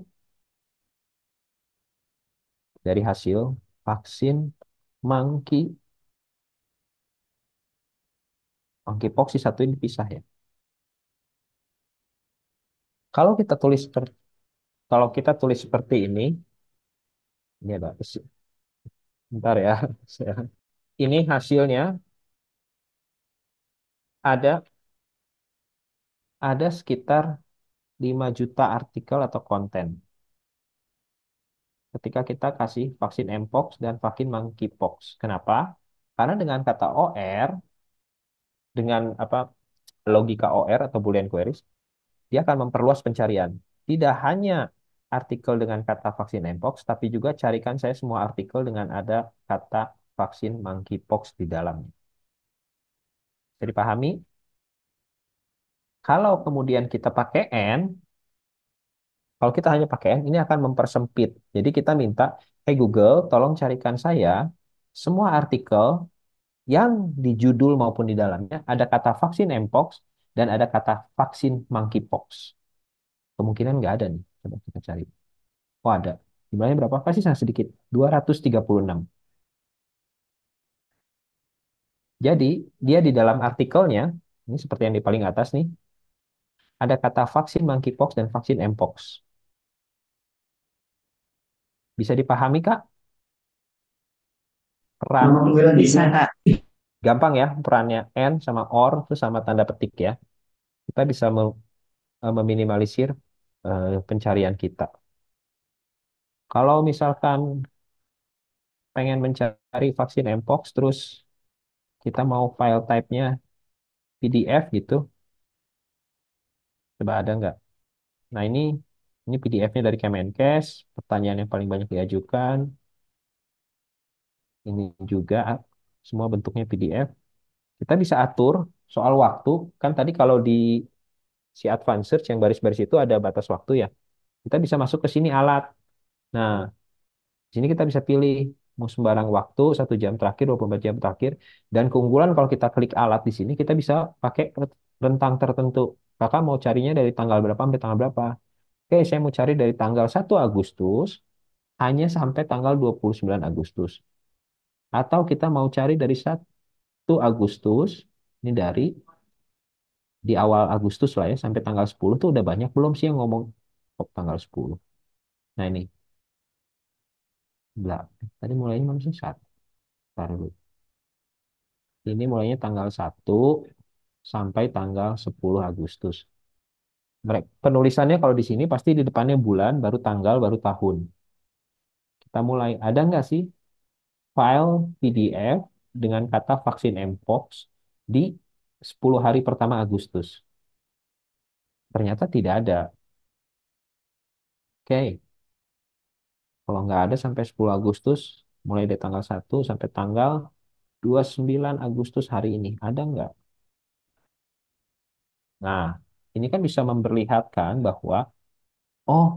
dari hasil vaksin monkey monkeypox si satu ini pisah ya. Kalau kita tulis kalau kita tulis seperti ini, ini ada Bentar ya. (laughs) Ini hasilnya ada ada sekitar 5 juta artikel atau konten. Ketika kita kasih vaksin Mpox dan vaksin monkeypox. Kenapa? Karena dengan kata OR dengan apa logika OR atau Boolean queries, dia akan memperluas pencarian. Tidak hanya artikel dengan kata vaksin mpox, tapi juga carikan saya semua artikel dengan ada kata vaksin monkeypox di dalamnya. Jadi pahami. Kalau kemudian kita pakai N, kalau kita hanya pakai N, ini akan mempersempit. Jadi kita minta, hey Google, tolong carikan saya semua artikel yang di judul maupun di dalamnya ada kata vaksin mpox dan ada kata vaksin monkeypox. Kemungkinan nggak ada nih. Coba kita cari. Oh ada. Jumlahnya berapa? Pasti sangat sedikit. 236. Jadi, dia di dalam artikelnya, ini seperti yang di paling atas nih, ada kata vaksin monkeypox dan vaksin mpox. Bisa dipahami, Kak? Peran. Bisa, Kak. Gampang ya, perannya N sama OR, terus sama tanda petik ya. Kita bisa eh, meminimalisir uh, pencarian kita. Kalau misalkan pengen mencari vaksin mpox terus kita mau file type-nya PDF gitu. Coba ada nggak? Nah ini ini PDF-nya dari Kemenkes, pertanyaan yang paling banyak diajukan. Ini juga semua bentuknya PDF. Kita bisa atur soal waktu, kan tadi kalau di si advanced search yang baris-baris itu ada batas waktu ya. Kita bisa masuk ke sini alat. Nah, di sini kita bisa pilih mau sembarang waktu, satu jam terakhir, 24 jam terakhir. Dan keunggulan kalau kita klik alat di sini, kita bisa pakai rentang tertentu. Kakak mau carinya dari tanggal berapa sampai tanggal berapa. Oke, saya mau cari dari tanggal 1 Agustus hanya sampai tanggal 29 Agustus. Atau kita mau cari dari 1 Agustus, ini dari di awal Agustus lah ya sampai tanggal 10 tuh udah banyak belum sih yang ngomong oh, tanggal 10. Nah ini Nah, Tadi mulainya mana sih? Satu. dulu. Ini mulainya tanggal 1 sampai tanggal 10 Agustus. Brek. penulisannya kalau di sini pasti di depannya bulan, baru tanggal, baru tahun. Kita mulai. Ada nggak sih file PDF dengan kata vaksin mpox di 10 hari pertama Agustus. Ternyata tidak ada. Oke. Okay. Kalau nggak ada sampai 10 Agustus, mulai dari tanggal 1 sampai tanggal 29 Agustus hari ini. Ada nggak? Nah, ini kan bisa memperlihatkan bahwa, oh,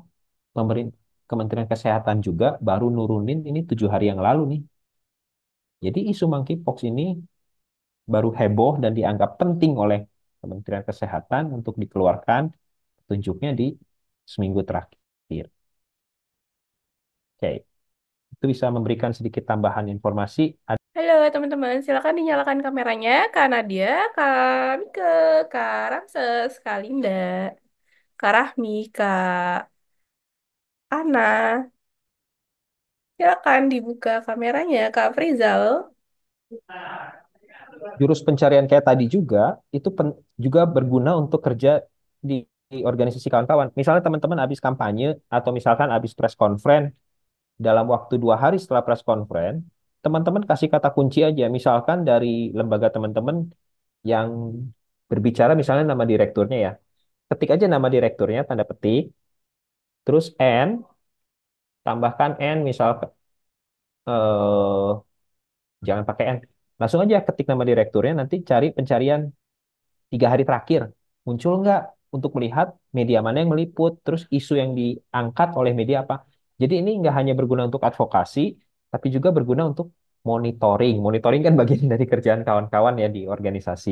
pemerintah Kementerian Kesehatan juga baru nurunin ini tujuh hari yang lalu nih. Jadi isu monkeypox ini baru heboh dan dianggap penting oleh Kementerian Kesehatan untuk dikeluarkan petunjuknya di seminggu terakhir. Oke, itu bisa memberikan sedikit tambahan informasi. Halo teman-teman, silakan dinyalakan kameranya karena dia, Kak Mika, Kak Ramses, Kak Kak Rahmi, Kak Ana. Silakan dibuka kameranya Kak Frizal jurus pencarian kayak tadi juga itu pen, juga berguna untuk kerja di, di organisasi kawan-kawan. Misalnya teman-teman habis kampanye atau misalkan habis press conference dalam waktu dua hari setelah press conference, teman-teman kasih kata kunci aja. Misalkan dari lembaga teman-teman yang berbicara misalnya nama direkturnya ya. Ketik aja nama direkturnya, tanda petik. Terus N, tambahkan N misalkan, Uh, eh, jangan pakai N, Langsung aja ketik nama direkturnya, nanti cari pencarian tiga hari terakhir. Muncul nggak untuk melihat media mana yang meliput, terus isu yang diangkat oleh media apa. Jadi ini nggak hanya berguna untuk advokasi, tapi juga berguna untuk monitoring. Monitoring kan bagian (laughs) dari kerjaan kawan-kawan ya di organisasi.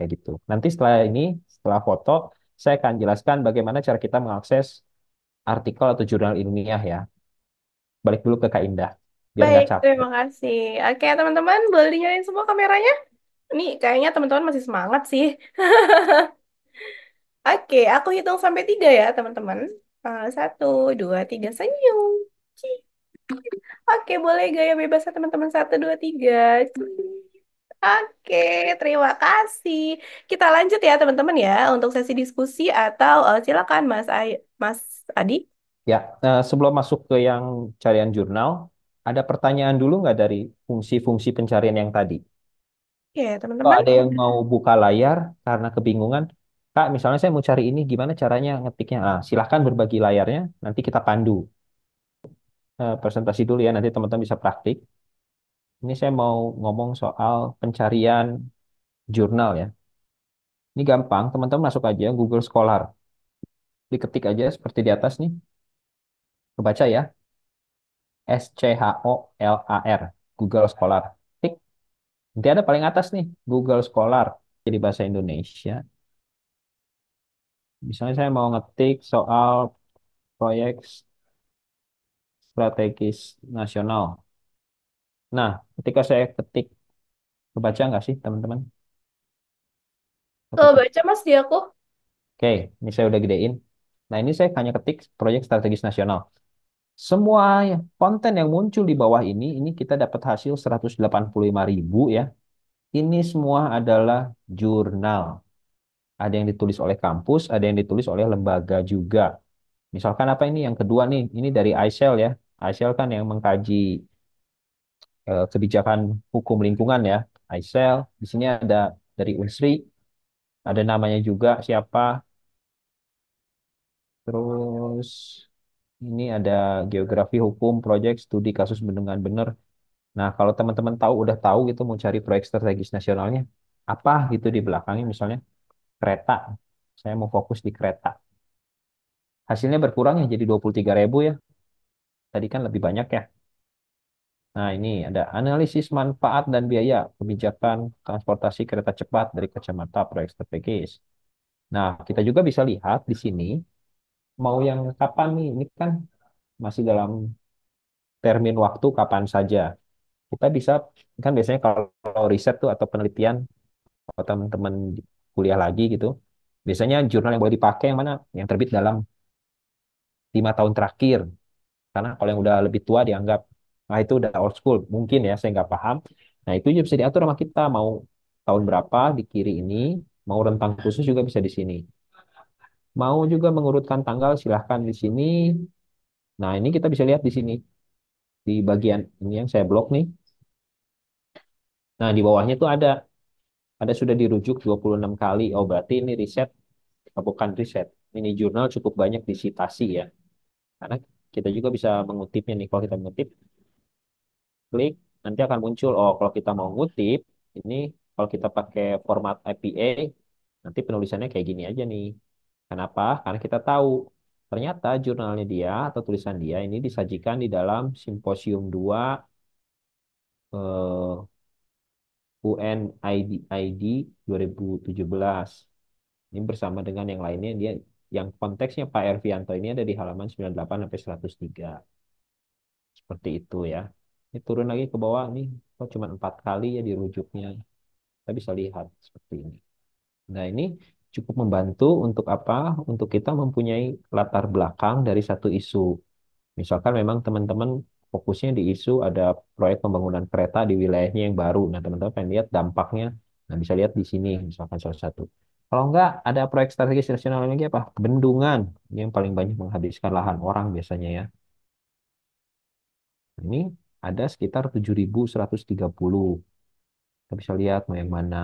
Kayak gitu. Nanti setelah ini, setelah foto, saya akan jelaskan bagaimana cara kita mengakses artikel atau jurnal ilmiah ya. Balik dulu ke Kak Indah biar Baik, terima kasih. Oke, teman-teman, boleh dinyalain semua kameranya? Nih, kayaknya teman-teman masih semangat sih. (laughs) Oke, aku hitung sampai tiga ya, teman-teman. Eh, satu, dua, tiga, senyum. Oke, boleh gaya bebas ya, teman-teman. Satu, dua, tiga. Oke, terima kasih. Kita lanjut ya, teman-teman ya, untuk sesi diskusi atau uh, silakan Mas Ay- Mas Adi. Ya, eh, sebelum masuk ke yang carian jurnal, ada pertanyaan dulu nggak dari fungsi-fungsi pencarian yang tadi? Oke, teman-teman. ada yang mau buka layar karena kebingungan, Kak, misalnya saya mau cari ini, gimana caranya ngetiknya? Ah, silahkan berbagi layarnya, nanti kita pandu. Uh, presentasi dulu ya, nanti teman-teman bisa praktik. Ini saya mau ngomong soal pencarian jurnal ya. Ini gampang, teman-teman masuk aja Google Scholar. Diketik aja seperti di atas nih. Kebaca ya. S C H O L A R Google Scholar tik nanti ada paling atas nih Google Scholar jadi bahasa Indonesia misalnya saya mau ngetik soal proyek strategis nasional nah ketika saya ketik kebaca nggak sih teman-teman Kalau oh, baca mas di aku Oke, ini saya udah gedein. Nah, ini saya hanya ketik proyek strategis nasional. Semua konten yang muncul di bawah ini, ini kita dapat hasil 185.000 ya. Ini semua adalah jurnal. Ada yang ditulis oleh kampus, ada yang ditulis oleh lembaga juga. Misalkan apa ini yang kedua nih, ini dari ISEL ya. ISEL kan yang mengkaji uh, kebijakan hukum lingkungan ya. ISEL, di sini ada dari UNSRI, ada namanya juga siapa. Terus ini ada geografi, hukum, proyek, studi kasus bendungan bener. Nah, kalau teman-teman tahu udah tahu gitu mau cari proyek strategis nasionalnya apa gitu di belakangnya misalnya kereta. Saya mau fokus di kereta. Hasilnya berkurang ya jadi ribu ya. Tadi kan lebih banyak ya. Nah, ini ada analisis manfaat dan biaya kebijakan transportasi kereta cepat dari kacamata proyek strategis. Nah, kita juga bisa lihat di sini mau yang kapan nih? Ini kan masih dalam termin waktu kapan saja. Kita bisa, kan biasanya kalau riset tuh atau penelitian, kalau teman-teman kuliah lagi gitu, biasanya jurnal yang boleh dipakai yang mana? Yang terbit dalam lima tahun terakhir. Karena kalau yang udah lebih tua dianggap, nah itu udah old school. Mungkin ya, saya nggak paham. Nah itu juga bisa diatur sama kita, mau tahun berapa di kiri ini, mau rentang khusus juga bisa di sini. Mau juga mengurutkan tanggal, silahkan di sini. Nah, ini kita bisa lihat di sini. Di bagian ini yang saya blok nih. Nah, di bawahnya tuh ada. Ada sudah dirujuk 26 kali. Oh, berarti ini riset. Ah, bukan riset. Ini jurnal cukup banyak disitasi ya. Karena kita juga bisa mengutipnya nih. Kalau kita mengutip, klik. Nanti akan muncul. Oh, kalau kita mau ngutip, ini kalau kita pakai format IPA, nanti penulisannya kayak gini aja nih. Kenapa? Karena kita tahu ternyata jurnalnya dia atau tulisan dia ini disajikan di dalam simposium 2 eh, UNID 2017. Ini bersama dengan yang lainnya dia yang konteksnya Pak Ervianto ini ada di halaman 98 sampai 103. Seperti itu ya. Ini turun lagi ke bawah nih kok cuma empat kali ya dirujuknya. Kita bisa lihat seperti ini. Nah, ini cukup membantu untuk apa? Untuk kita mempunyai latar belakang dari satu isu. Misalkan memang teman-teman fokusnya di isu ada proyek pembangunan kereta di wilayahnya yang baru. Nah, teman-teman pengen lihat dampaknya. Nah, bisa lihat di sini misalkan salah satu. Kalau enggak, ada proyek strategis nasional lagi apa? Bendungan. Ini yang paling banyak menghabiskan lahan orang biasanya ya. Nah, ini ada sekitar 7.130. Kita bisa lihat mau yang mana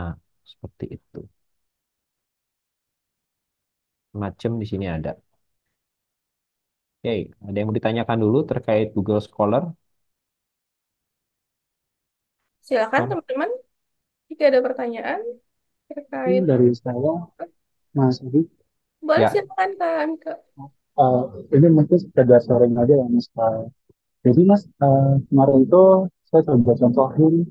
seperti itu macam di sini ada. Oke, ada yang mau ditanyakan dulu terkait Google Scholar? Silakan teman-teman, jika ada pertanyaan terkait Ini dari saya, Mas Adi, boleh ya. silakan Kak Amika. Eh, ini mungkin sekedar sharing aja ya, Mas. Jadi, Mas, uh, kemarin itu saya coba contohin,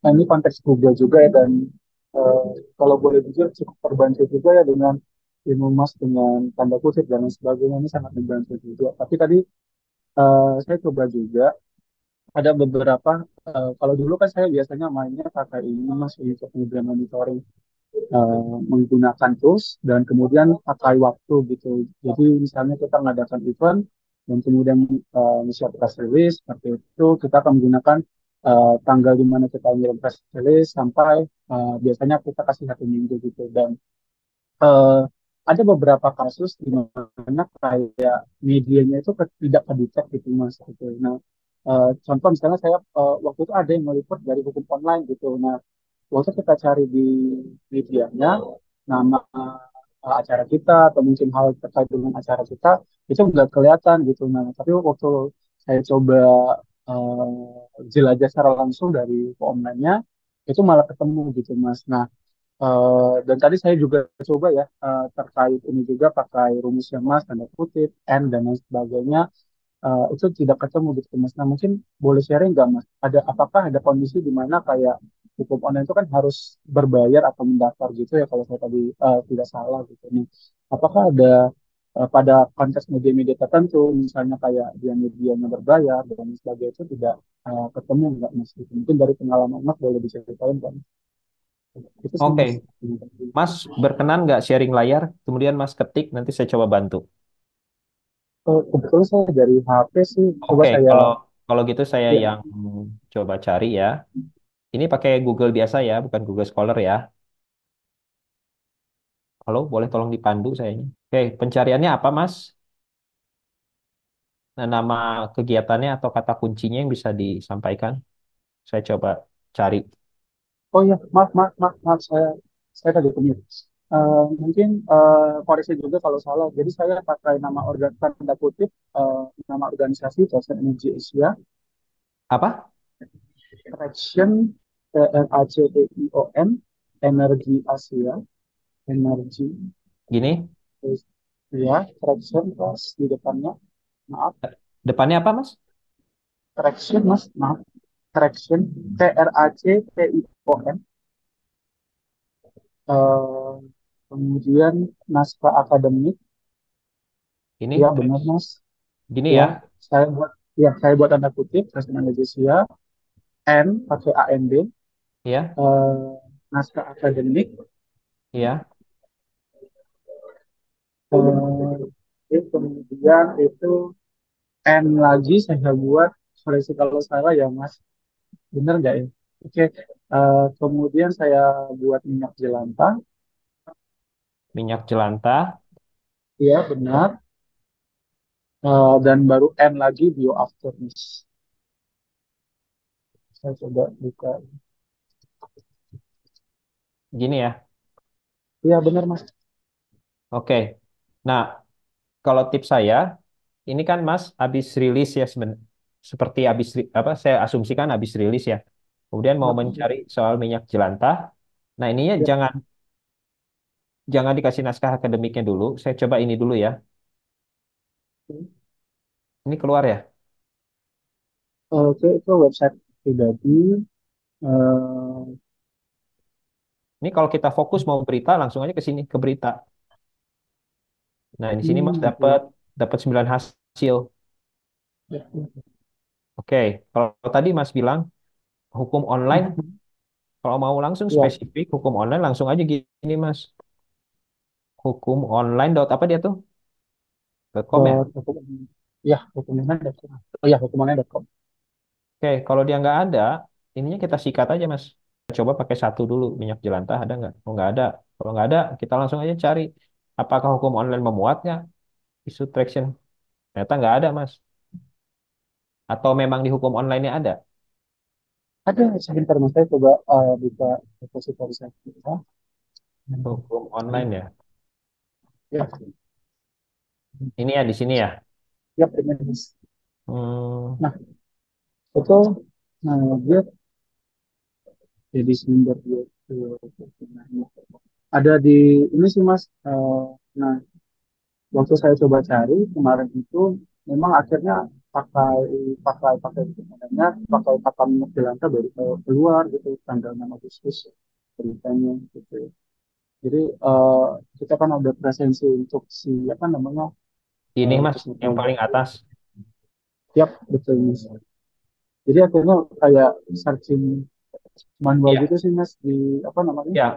nah, ini konteks Google juga ya, dan uh, kalau boleh jujur cukup terbantu juga ya dengan ilmu emas dengan tanda kutip dan lain sebagainya ini sangat membantu juga. Tapi tadi uh, saya coba juga ada beberapa uh, kalau dulu kan saya biasanya mainnya pakai ilmu emas untuk kemudian monitoring uh, menggunakan tools dan kemudian pakai waktu gitu. Jadi misalnya kita mengadakan event dan kemudian uh, press release seperti itu kita akan menggunakan uh, tanggal di mana kita ngirim press release sampai uh, biasanya kita kasih satu minggu gitu dan uh, ada beberapa kasus di mana kayak medianya itu tidak terdetek gitu mas gitu. Nah uh, contoh misalnya saya uh, waktu itu ada yang meliput dari hukum online gitu. Nah waktu kita cari di medianya nama uh, acara kita atau mungkin hal terkait dengan acara kita itu nggak kelihatan gitu. Nah tapi waktu saya coba uh, jelajah secara langsung dari online-nya itu malah ketemu gitu mas. Nah Uh, dan tadi saya juga coba ya uh, terkait ini juga pakai rumus yang mas tanda kutip n dan lain sebagainya uh, itu tidak ketemu gitu mas. Nah mungkin boleh sharing nggak mas? Ada apakah ada kondisi di mana kayak hukum online itu kan harus berbayar atau mendaftar gitu ya kalau saya tadi uh, tidak salah gitu nih. Apakah ada uh, pada konteks media-media tertentu misalnya kayak dia medianya berbayar dan sebagainya itu tidak uh, ketemu nggak mas? Mungkin dari pengalaman mas boleh diceritain kan? Oke, okay. Mas berkenan nggak sharing layar? Kemudian Mas ketik, nanti saya coba bantu. Oh, kebetulan saya dari HP sih. Oke, Oke, saya... kalau kalau gitu saya ya. yang coba cari ya. Ini pakai Google biasa ya, bukan Google Scholar ya. Halo, boleh tolong dipandu saya ini. Oke, pencariannya apa, Mas? Nah, nama kegiatannya atau kata kuncinya yang bisa disampaikan? Saya coba cari. Oh ya, maaf, maaf, maaf, maaf, saya saya tadi pemirsa. Uh, eh, mungkin eh, koreksi juga kalau salah. Jadi saya pakai nama organ tanda kutip eh, nama organisasi Jasa Energy Asia Apa? Traction T R A C T I O N Energy Asia Energy Gini, terus ya Traction pas di depannya maaf depannya apa, Mas? Traction mas maaf traction T R A C T I O N uh, eh, kemudian naskah akademik ini ya benar mas gini ya, ya. saya buat ya saya buat tanda kutip naskah Indonesia ya. N pakai A N b, ya uh, eh, naskah akademik ya uh, kemudian itu N lagi saya buat koreksi kalau salah ya mas Bener nggak ya? Oke, uh, kemudian saya buat minyak jelantah. Minyak jelantah. Iya, benar. Uh, dan baru N lagi bio afternis. Saya coba buka. Gini ya. Iya, benar, Mas. Oke. Nah, kalau tips saya, ini kan Mas habis rilis ya sebenarnya seperti habis apa saya asumsikan habis rilis ya. Kemudian mau hmm. mencari soal minyak jelantah. Nah, ininya ya. jangan jangan dikasih naskah akademiknya dulu. Saya coba ini dulu ya. Hmm. Ini keluar ya? Oke, itu website pribadi. Uh... Ini kalau kita fokus mau berita, langsung aja ke sini, ke berita. Nah, di sini Mas hmm. dapat dapat 9 hasil. Ya, ya. Oke, kalau tadi Mas bilang hukum online, hmm. kalau mau langsung spesifik iya. spesifik, hukum online langsung aja gini Mas. Hukum online dot apa dia tuh? Dot com ya? Iya, hukum- online dot. com. Oh ya com. Oke, kalau dia nggak ada, ininya kita sikat aja Mas. Coba pakai satu dulu, minyak jelantah ada nggak? Oh nggak ada. Kalau nggak ada, kita langsung aja cari apakah hukum online memuat nggak isu traction. Ternyata nggak ada Mas. Atau memang di hukum online-nya ada? Ada, sebentar Mas. Saya coba uh, buka repositori saya. Hukum online ya? Ya. Ini ya, di sini ya? Ya, benar Hmm. Nah, itu nah, dia jadi sumber dia ada di ini sih mas uh, nah waktu saya coba cari kemarin itu memang akhirnya pakai pakai pakai namanya pakai pakai minyak jelanta baru keluar gitu tanggal 6 Agustus beritanya gitu jadi uh, kita kan ada presensi untuk si apa namanya ini uh, mas yang paling atas Yap, betul mas jadi akhirnya kayak searching manual yeah. gitu sih mas di apa namanya ya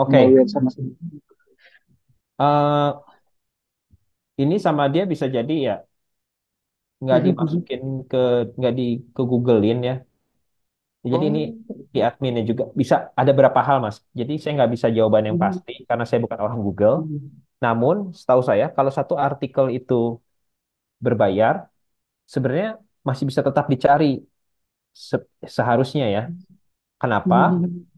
oke okay. sama Uh, ini sama dia bisa jadi ya nggak dimasukin ke nggak di ke Googlein ya. Jadi ini oh. di adminnya juga bisa ada berapa hal Mas. Jadi saya nggak bisa jawaban yang pasti karena saya bukan orang Google. Namun setahu saya kalau satu artikel itu berbayar, sebenarnya masih bisa tetap dicari se- seharusnya ya. Kenapa?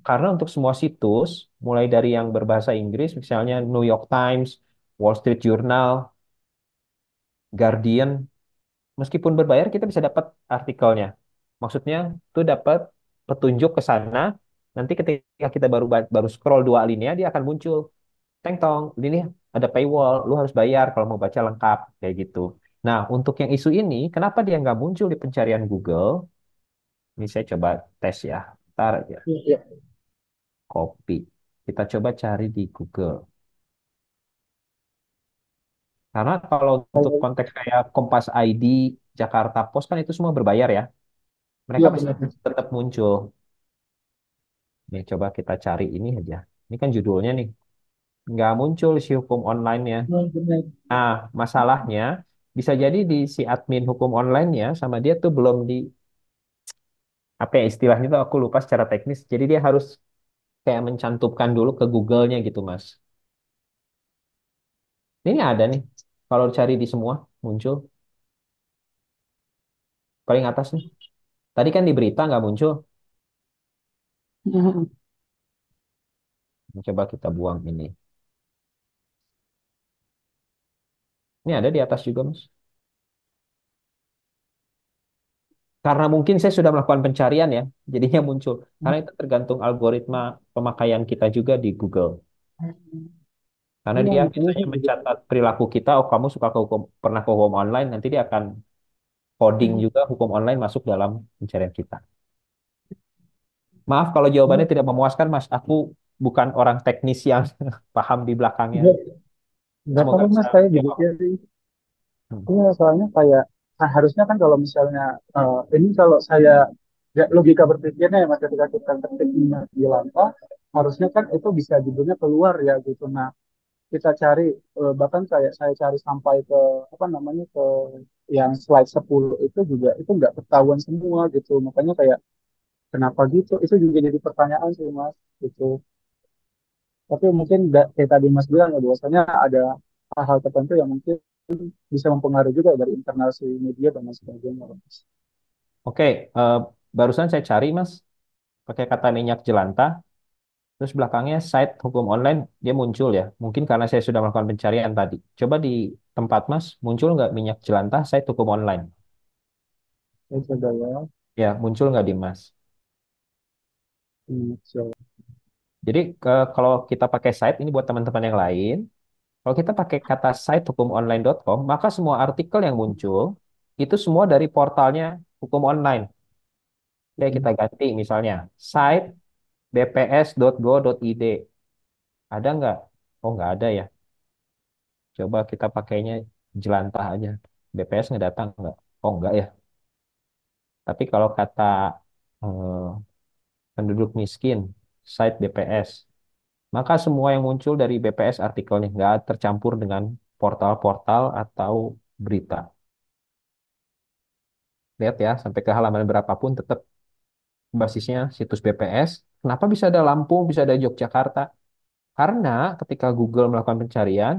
Karena untuk semua situs, mulai dari yang berbahasa Inggris, misalnya New York Times, Wall Street Journal, Guardian, meskipun berbayar kita bisa dapat artikelnya. Maksudnya itu dapat petunjuk ke sana. Nanti ketika kita baru baru scroll dua alinea dia akan muncul. Teng tong, ini ada paywall, lu harus bayar kalau mau baca lengkap kayak gitu. Nah, untuk yang isu ini, kenapa dia nggak muncul di pencarian Google? Ini saya coba tes ya. Ntar ya. Copy. Kita coba cari di Google. Karena kalau untuk konteks kayak Kompas ID, Jakarta Post kan itu semua berbayar ya. Mereka masih iya, tetap muncul. Nih coba kita cari ini aja. Ini kan judulnya nih. Nggak muncul si hukum online ya. Nah, masalahnya bisa jadi di si admin hukum online ya sama dia tuh belum di apa ya istilahnya tuh aku lupa secara teknis. Jadi dia harus kayak mencantumkan dulu ke Google-nya gitu, Mas. Ini ada nih. Kalau cari di semua muncul. Paling atas nih. Tadi kan di berita nggak muncul. Mm-hmm. Coba kita buang ini. Ini ada di atas juga, Mas. Karena mungkin saya sudah melakukan pencarian ya, jadinya muncul. Karena itu tergantung algoritma pemakaian kita juga di Google. Mm-hmm. Karena dia biasanya mencatat perilaku kita, oh kamu suka ke hukum, pernah ke hukum online, nanti dia akan coding hmm. juga hukum online masuk dalam pencarian kita. Maaf kalau jawabannya hmm. tidak memuaskan, Mas. Aku bukan orang teknis yang (laughs) paham di belakangnya. Nggak mas saya juga ya, sih. Hmm. Iya, soalnya kayak nah, harusnya kan kalau misalnya uh, ini kalau saya ya, logika berpikirnya ya mas ketika kita ketik di lantai harusnya kan itu bisa judulnya keluar ya gitu. Nah kita cari eh, bahkan kayak saya cari sampai ke apa namanya ke yang slide 10 itu juga itu nggak ketahuan semua gitu makanya kayak kenapa gitu itu juga jadi pertanyaan sih mas gitu tapi mungkin kayak tadi mas bilang ya bahwasanya ada hal-hal tertentu yang mungkin bisa mempengaruhi juga dari internal si media dan sebagainya mas. Oke, uh, barusan saya cari mas pakai kata minyak jelanta Terus belakangnya site hukum online dia muncul ya. Mungkin karena saya sudah melakukan pencarian tadi. Coba di tempat Mas muncul nggak minyak jelantah site hukum online? Ya. ya, muncul nggak di Mas? Jadi ke, kalau kita pakai site ini buat teman-teman yang lain, kalau kita pakai kata site hukumonline.com, maka semua artikel yang muncul itu semua dari portalnya hukum online. Oke, kita hmm. ganti misalnya site bps.go.id. Ada nggak? Oh, nggak ada ya. Coba kita pakainya jelantah aja. BPS nge-datang nggak? Oh, nggak ya. Tapi kalau kata eh, penduduk miskin, site BPS, maka semua yang muncul dari BPS artikelnya nggak tercampur dengan portal-portal atau berita. Lihat ya, sampai ke halaman berapapun tetap basisnya situs BPS, Kenapa bisa ada Lampung, bisa ada Yogyakarta? Karena ketika Google melakukan pencarian,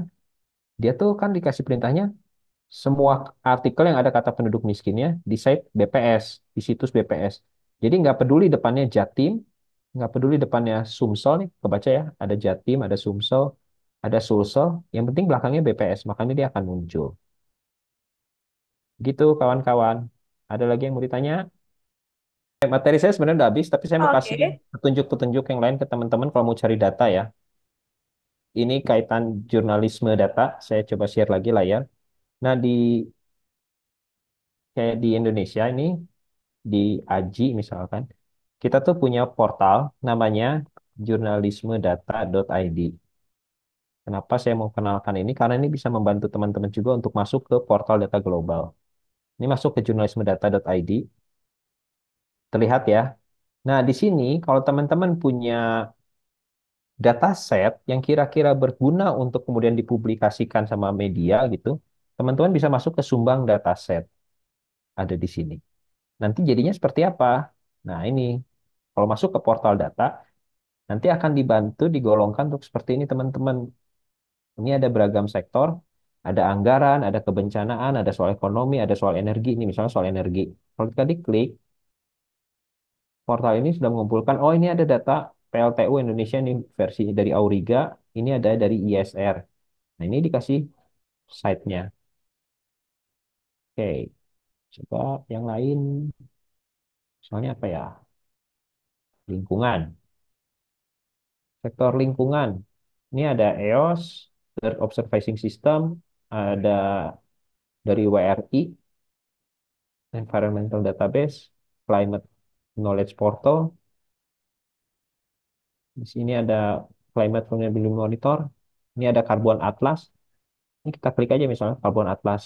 dia tuh kan dikasih perintahnya semua artikel yang ada kata penduduk miskinnya di site BPS, di situs BPS. Jadi nggak peduli depannya Jatim, nggak peduli depannya Sumsel nih, kebaca ya, ada Jatim, ada Sumsel, ada Sulsel, yang penting belakangnya BPS, makanya dia akan muncul. Gitu kawan-kawan. Ada lagi yang mau ditanya? materi saya sebenarnya udah habis, tapi saya mau okay. kasih petunjuk-petunjuk yang lain ke teman-teman kalau mau cari data ya. Ini kaitan jurnalisme data, saya coba share lagi layar. Nah, di kayak di Indonesia ini, di AJI misalkan, kita tuh punya portal namanya jurnalismedata.id. Kenapa saya mau kenalkan ini? Karena ini bisa membantu teman-teman juga untuk masuk ke portal data global. Ini masuk ke jurnalismedata.id, Terlihat ya. Nah, di sini kalau teman-teman punya data set yang kira-kira berguna untuk kemudian dipublikasikan sama media gitu, teman-teman bisa masuk ke sumbang data set ada di sini. Nanti jadinya seperti apa? Nah, ini kalau masuk ke portal data, nanti akan dibantu digolongkan untuk seperti ini teman-teman. Ini ada beragam sektor, ada anggaran, ada kebencanaan, ada soal ekonomi, ada soal energi. Ini misalnya soal energi. Kalau kita diklik, portal ini sudah mengumpulkan, oh ini ada data PLTU Indonesia nih versi dari Auriga, ini ada dari ISR. Nah ini dikasih site-nya. Oke, coba yang lain, misalnya apa ya? Lingkungan. Sektor lingkungan. Ini ada EOS, Earth Observing System, ada dari WRI, Environmental Database, Climate knowledge portal. Di sini ada climate vulnerability monitor. Ini ada karbon atlas. Ini kita klik aja misalnya karbon atlas.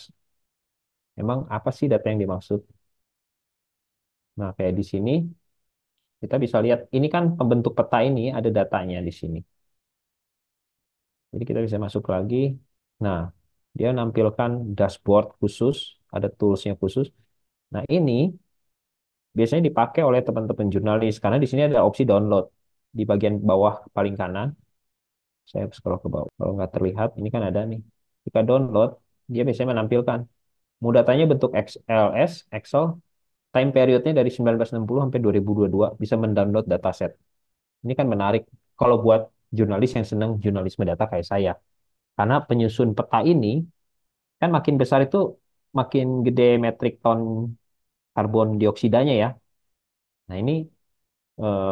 Emang apa sih data yang dimaksud? Nah, kayak di sini kita bisa lihat ini kan pembentuk peta ini ada datanya di sini. Jadi kita bisa masuk lagi. Nah, dia nampilkan dashboard khusus, ada toolsnya khusus. Nah, ini biasanya dipakai oleh teman-teman jurnalis karena di sini ada opsi download di bagian bawah paling kanan. Saya scroll ke bawah. Kalau nggak terlihat, ini kan ada nih. Jika download, dia biasanya menampilkan. Mau bentuk XLS, Excel, time periodnya dari 1960 sampai 2022 bisa mendownload dataset. Ini kan menarik kalau buat jurnalis yang senang jurnalisme data kayak saya. Karena penyusun peta ini kan makin besar itu makin gede metrik ton karbon dioksidanya ya. Nah ini eh,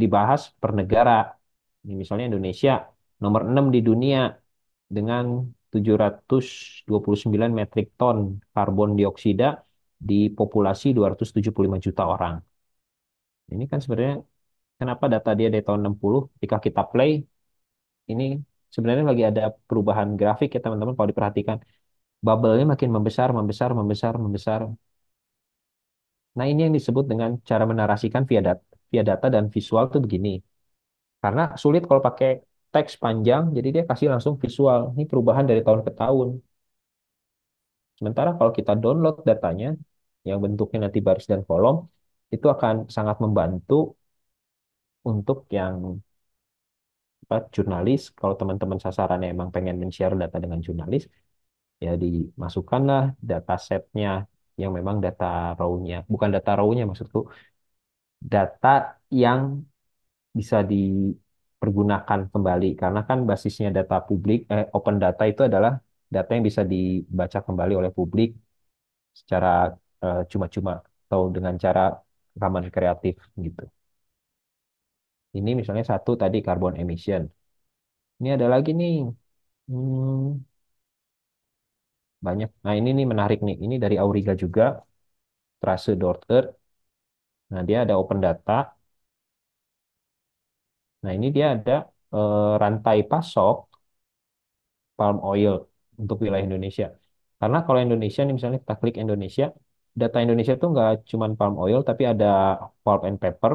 dibahas per negara. Ini misalnya Indonesia nomor 6 di dunia dengan 729 metrik ton karbon dioksida di populasi 275 juta orang. Ini kan sebenarnya kenapa data dia dari tahun 60 ketika kita play ini sebenarnya lagi ada perubahan grafik ya teman-teman kalau diperhatikan bubble-nya makin membesar, membesar, membesar, membesar. Nah, ini yang disebut dengan cara menarasikan via data, via data dan visual tuh begini. Karena sulit kalau pakai teks panjang, jadi dia kasih langsung visual. Ini perubahan dari tahun ke tahun. Sementara kalau kita download datanya, yang bentuknya nanti baris dan kolom, itu akan sangat membantu untuk yang apa, jurnalis. Kalau teman-teman sasarannya emang pengen men-share data dengan jurnalis, ya dimasukkanlah data setnya yang memang data raw-nya. Bukan data raw-nya maksudku, data yang bisa dipergunakan kembali. Karena kan basisnya data publik, eh, open data itu adalah data yang bisa dibaca kembali oleh publik secara cuma eh, cuma-cuma atau dengan cara rekaman kreatif gitu. Ini misalnya satu tadi carbon emission. Ini ada lagi nih. Hmm, banyak. Nah, ini nih menarik nih. Ini dari Auriga juga, Trase Dorter. Nah, dia ada open data. Nah, ini dia ada eh, rantai pasok palm oil untuk wilayah Indonesia. Karena kalau Indonesia nih misalnya kita klik Indonesia, data Indonesia tuh nggak cuma palm oil, tapi ada pulp and paper.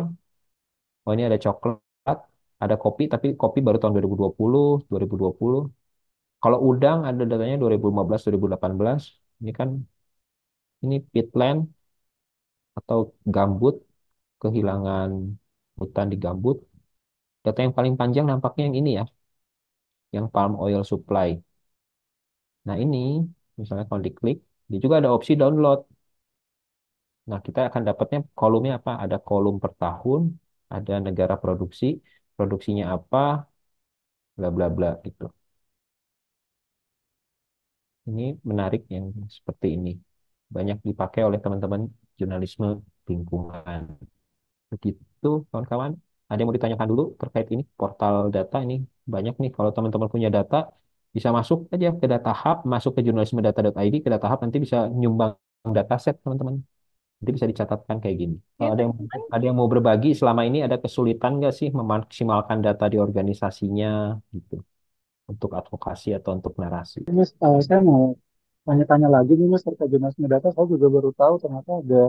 Oh, ini ada coklat, ada kopi, tapi kopi baru tahun 2020, 2020, kalau udang ada datanya 2015-2018, ini kan ini peatland atau gambut kehilangan hutan di gambut. Data yang paling panjang nampaknya yang ini ya, yang palm oil supply. Nah ini misalnya kalau diklik, dia juga ada opsi download. Nah kita akan dapatnya kolomnya apa? Ada kolom per tahun, ada negara produksi, produksinya apa, bla bla bla gitu. Ini menarik yang seperti ini. Banyak dipakai oleh teman-teman jurnalisme lingkungan. Begitu, kawan-kawan. Ada yang mau ditanyakan dulu terkait ini portal data ini banyak nih. Kalau teman-teman punya data, bisa masuk aja ke data hub, masuk ke jurnalisme data.id, ke data hub nanti bisa nyumbang data set teman-teman nanti bisa dicatatkan kayak gini. Kalau ada yang ada yang mau berbagi selama ini ada kesulitan nggak sih memaksimalkan data di organisasinya gitu? untuk advokasi atau untuk narasi. Mas, uh, saya mau tanya-tanya lagi nih Mas terkait jurnalisme data, saya juga baru tahu ternyata ada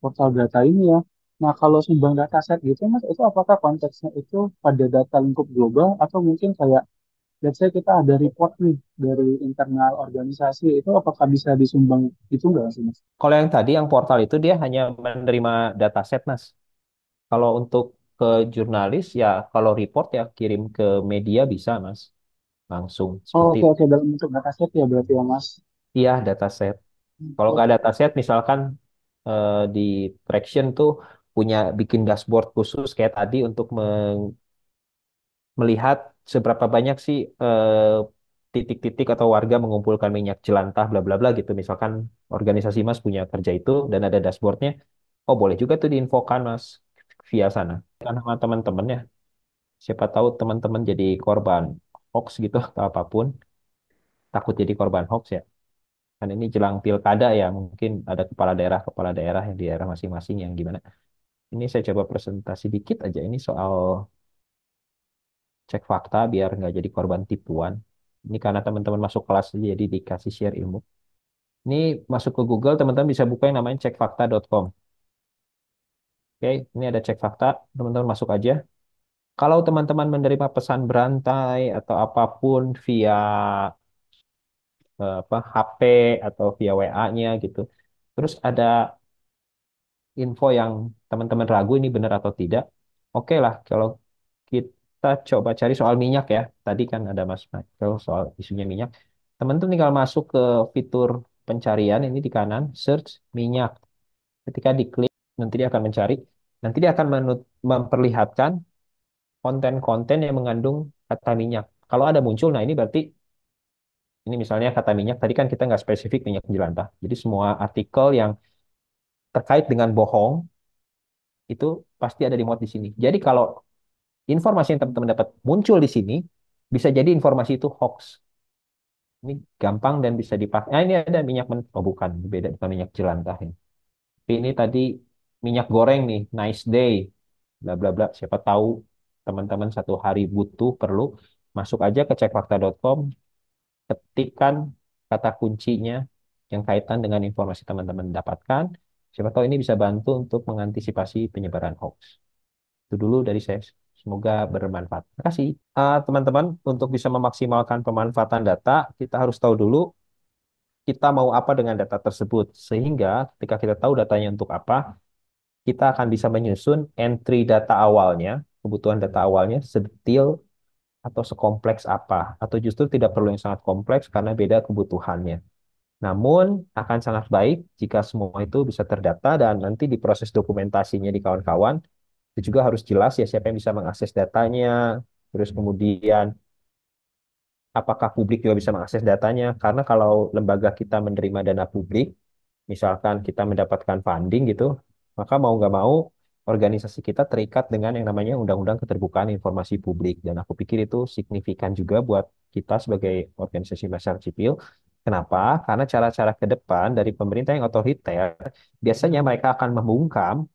portal data ini ya. Nah kalau sumbang data set gitu Mas, itu apakah konteksnya itu pada data lingkup global atau mungkin kayak let's saya kita ada report nih dari internal organisasi itu apakah bisa disumbang itu enggak sih mas? Kalau yang tadi yang portal itu dia hanya menerima data set, mas. Kalau untuk ke jurnalis ya kalau report ya kirim ke media bisa mas langsung Oh, seperti oke okay, oke dalam bentuk dataset ya berarti ya Mas. Iya, dataset. Hmm, Kalau nggak dataset, misalkan eh, di Traction tuh punya bikin dashboard khusus kayak tadi untuk meng- melihat seberapa banyak sih eh, titik-titik atau warga mengumpulkan minyak jelantah bla bla bla gitu. Misalkan organisasi Mas punya kerja itu dan ada dashboardnya. Oh, boleh juga tuh diinfokan Mas via sana. Kan sama teman-temannya. Siapa tahu teman-teman jadi korban hoax gitu atau apapun takut jadi korban hoax ya kan ini jelang pilkada ya mungkin ada kepala daerah kepala daerah yang di daerah masing-masing yang gimana ini saya coba presentasi dikit aja ini soal cek fakta biar nggak jadi korban tipuan ini karena teman-teman masuk kelas jadi dikasih share ilmu ini masuk ke Google teman-teman bisa buka yang namanya cekfakta.com oke ini ada cek fakta teman-teman masuk aja kalau teman-teman menerima pesan berantai atau apapun via eh, apa HP atau via WA-nya gitu, terus ada info yang teman-teman ragu ini benar atau tidak, oke okay lah kalau kita coba cari soal minyak ya, tadi kan ada Mas Michael soal isunya minyak, teman-teman tinggal masuk ke fitur pencarian ini di kanan, search minyak. Ketika diklik, nanti dia akan mencari, nanti dia akan memperlihatkan konten-konten yang mengandung kata minyak. Kalau ada muncul, nah ini berarti ini misalnya kata minyak, tadi kan kita nggak spesifik minyak jelantah. Jadi semua artikel yang terkait dengan bohong, itu pasti ada di mod di sini. Jadi kalau informasi yang teman-teman dapat muncul di sini, bisa jadi informasi itu hoax. Ini gampang dan bisa dipakai. Nah, ini ada minyak men oh bukan, beda dengan minyak jelantah ini. Tapi ini tadi minyak goreng nih, nice day, bla bla bla. Siapa tahu teman-teman satu hari butuh perlu masuk aja ke cekfakta.com ketikkan kata kuncinya yang kaitan dengan informasi teman-teman dapatkan siapa tahu ini bisa bantu untuk mengantisipasi penyebaran hoax itu dulu dari saya semoga bermanfaat terima kasih teman ah, teman-teman untuk bisa memaksimalkan pemanfaatan data kita harus tahu dulu kita mau apa dengan data tersebut sehingga ketika kita tahu datanya untuk apa kita akan bisa menyusun entry data awalnya kebutuhan data awalnya sedetil atau sekompleks apa, atau justru tidak perlu yang sangat kompleks karena beda kebutuhannya. Namun, akan sangat baik jika semua itu bisa terdata dan nanti di proses dokumentasinya di kawan-kawan, itu juga harus jelas ya siapa yang bisa mengakses datanya, terus kemudian apakah publik juga bisa mengakses datanya, karena kalau lembaga kita menerima dana publik, misalkan kita mendapatkan funding gitu, maka mau nggak mau organisasi kita terikat dengan yang namanya Undang-Undang Keterbukaan Informasi Publik. Dan aku pikir itu signifikan juga buat kita sebagai organisasi masyarakat sipil. Kenapa? Karena cara-cara ke depan dari pemerintah yang otoriter, biasanya mereka akan membungkam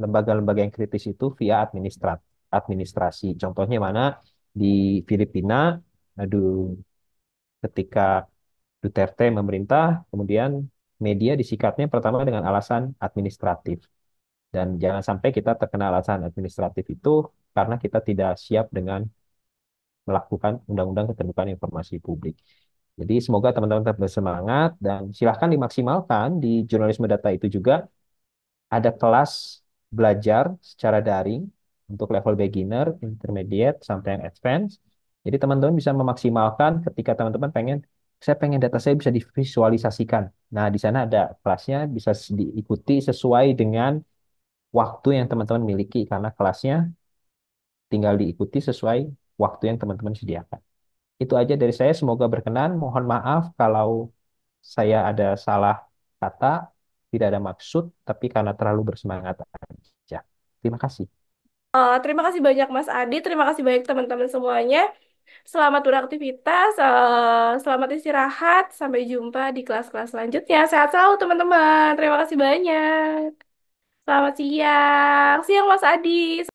lembaga-lembaga yang kritis itu via administrat administrasi. Contohnya mana di Filipina, aduh, ketika Duterte memerintah, kemudian media disikatnya pertama dengan alasan administratif. Dan jangan sampai kita terkena alasan administratif itu karena kita tidak siap dengan melakukan Undang-Undang Keterbukaan Informasi Publik. Jadi semoga teman-teman tetap bersemangat dan silahkan dimaksimalkan di jurnalisme data itu juga ada kelas belajar secara daring untuk level beginner, intermediate, sampai yang advance. Jadi teman-teman bisa memaksimalkan ketika teman-teman pengen, saya pengen data saya bisa divisualisasikan. Nah, di sana ada kelasnya bisa diikuti sesuai dengan waktu yang teman-teman miliki karena kelasnya tinggal diikuti sesuai waktu yang teman-teman sediakan. Itu aja dari saya, semoga berkenan. Mohon maaf kalau saya ada salah kata, tidak ada maksud, tapi karena terlalu bersemangat aja. Terima kasih. Uh, terima kasih banyak Mas Adi, terima kasih banyak teman-teman semuanya. Selamat beraktivitas, uh, selamat istirahat, sampai jumpa di kelas-kelas selanjutnya. Sehat selalu teman-teman. Terima kasih banyak. Selamat siang. Siang Mas Adi.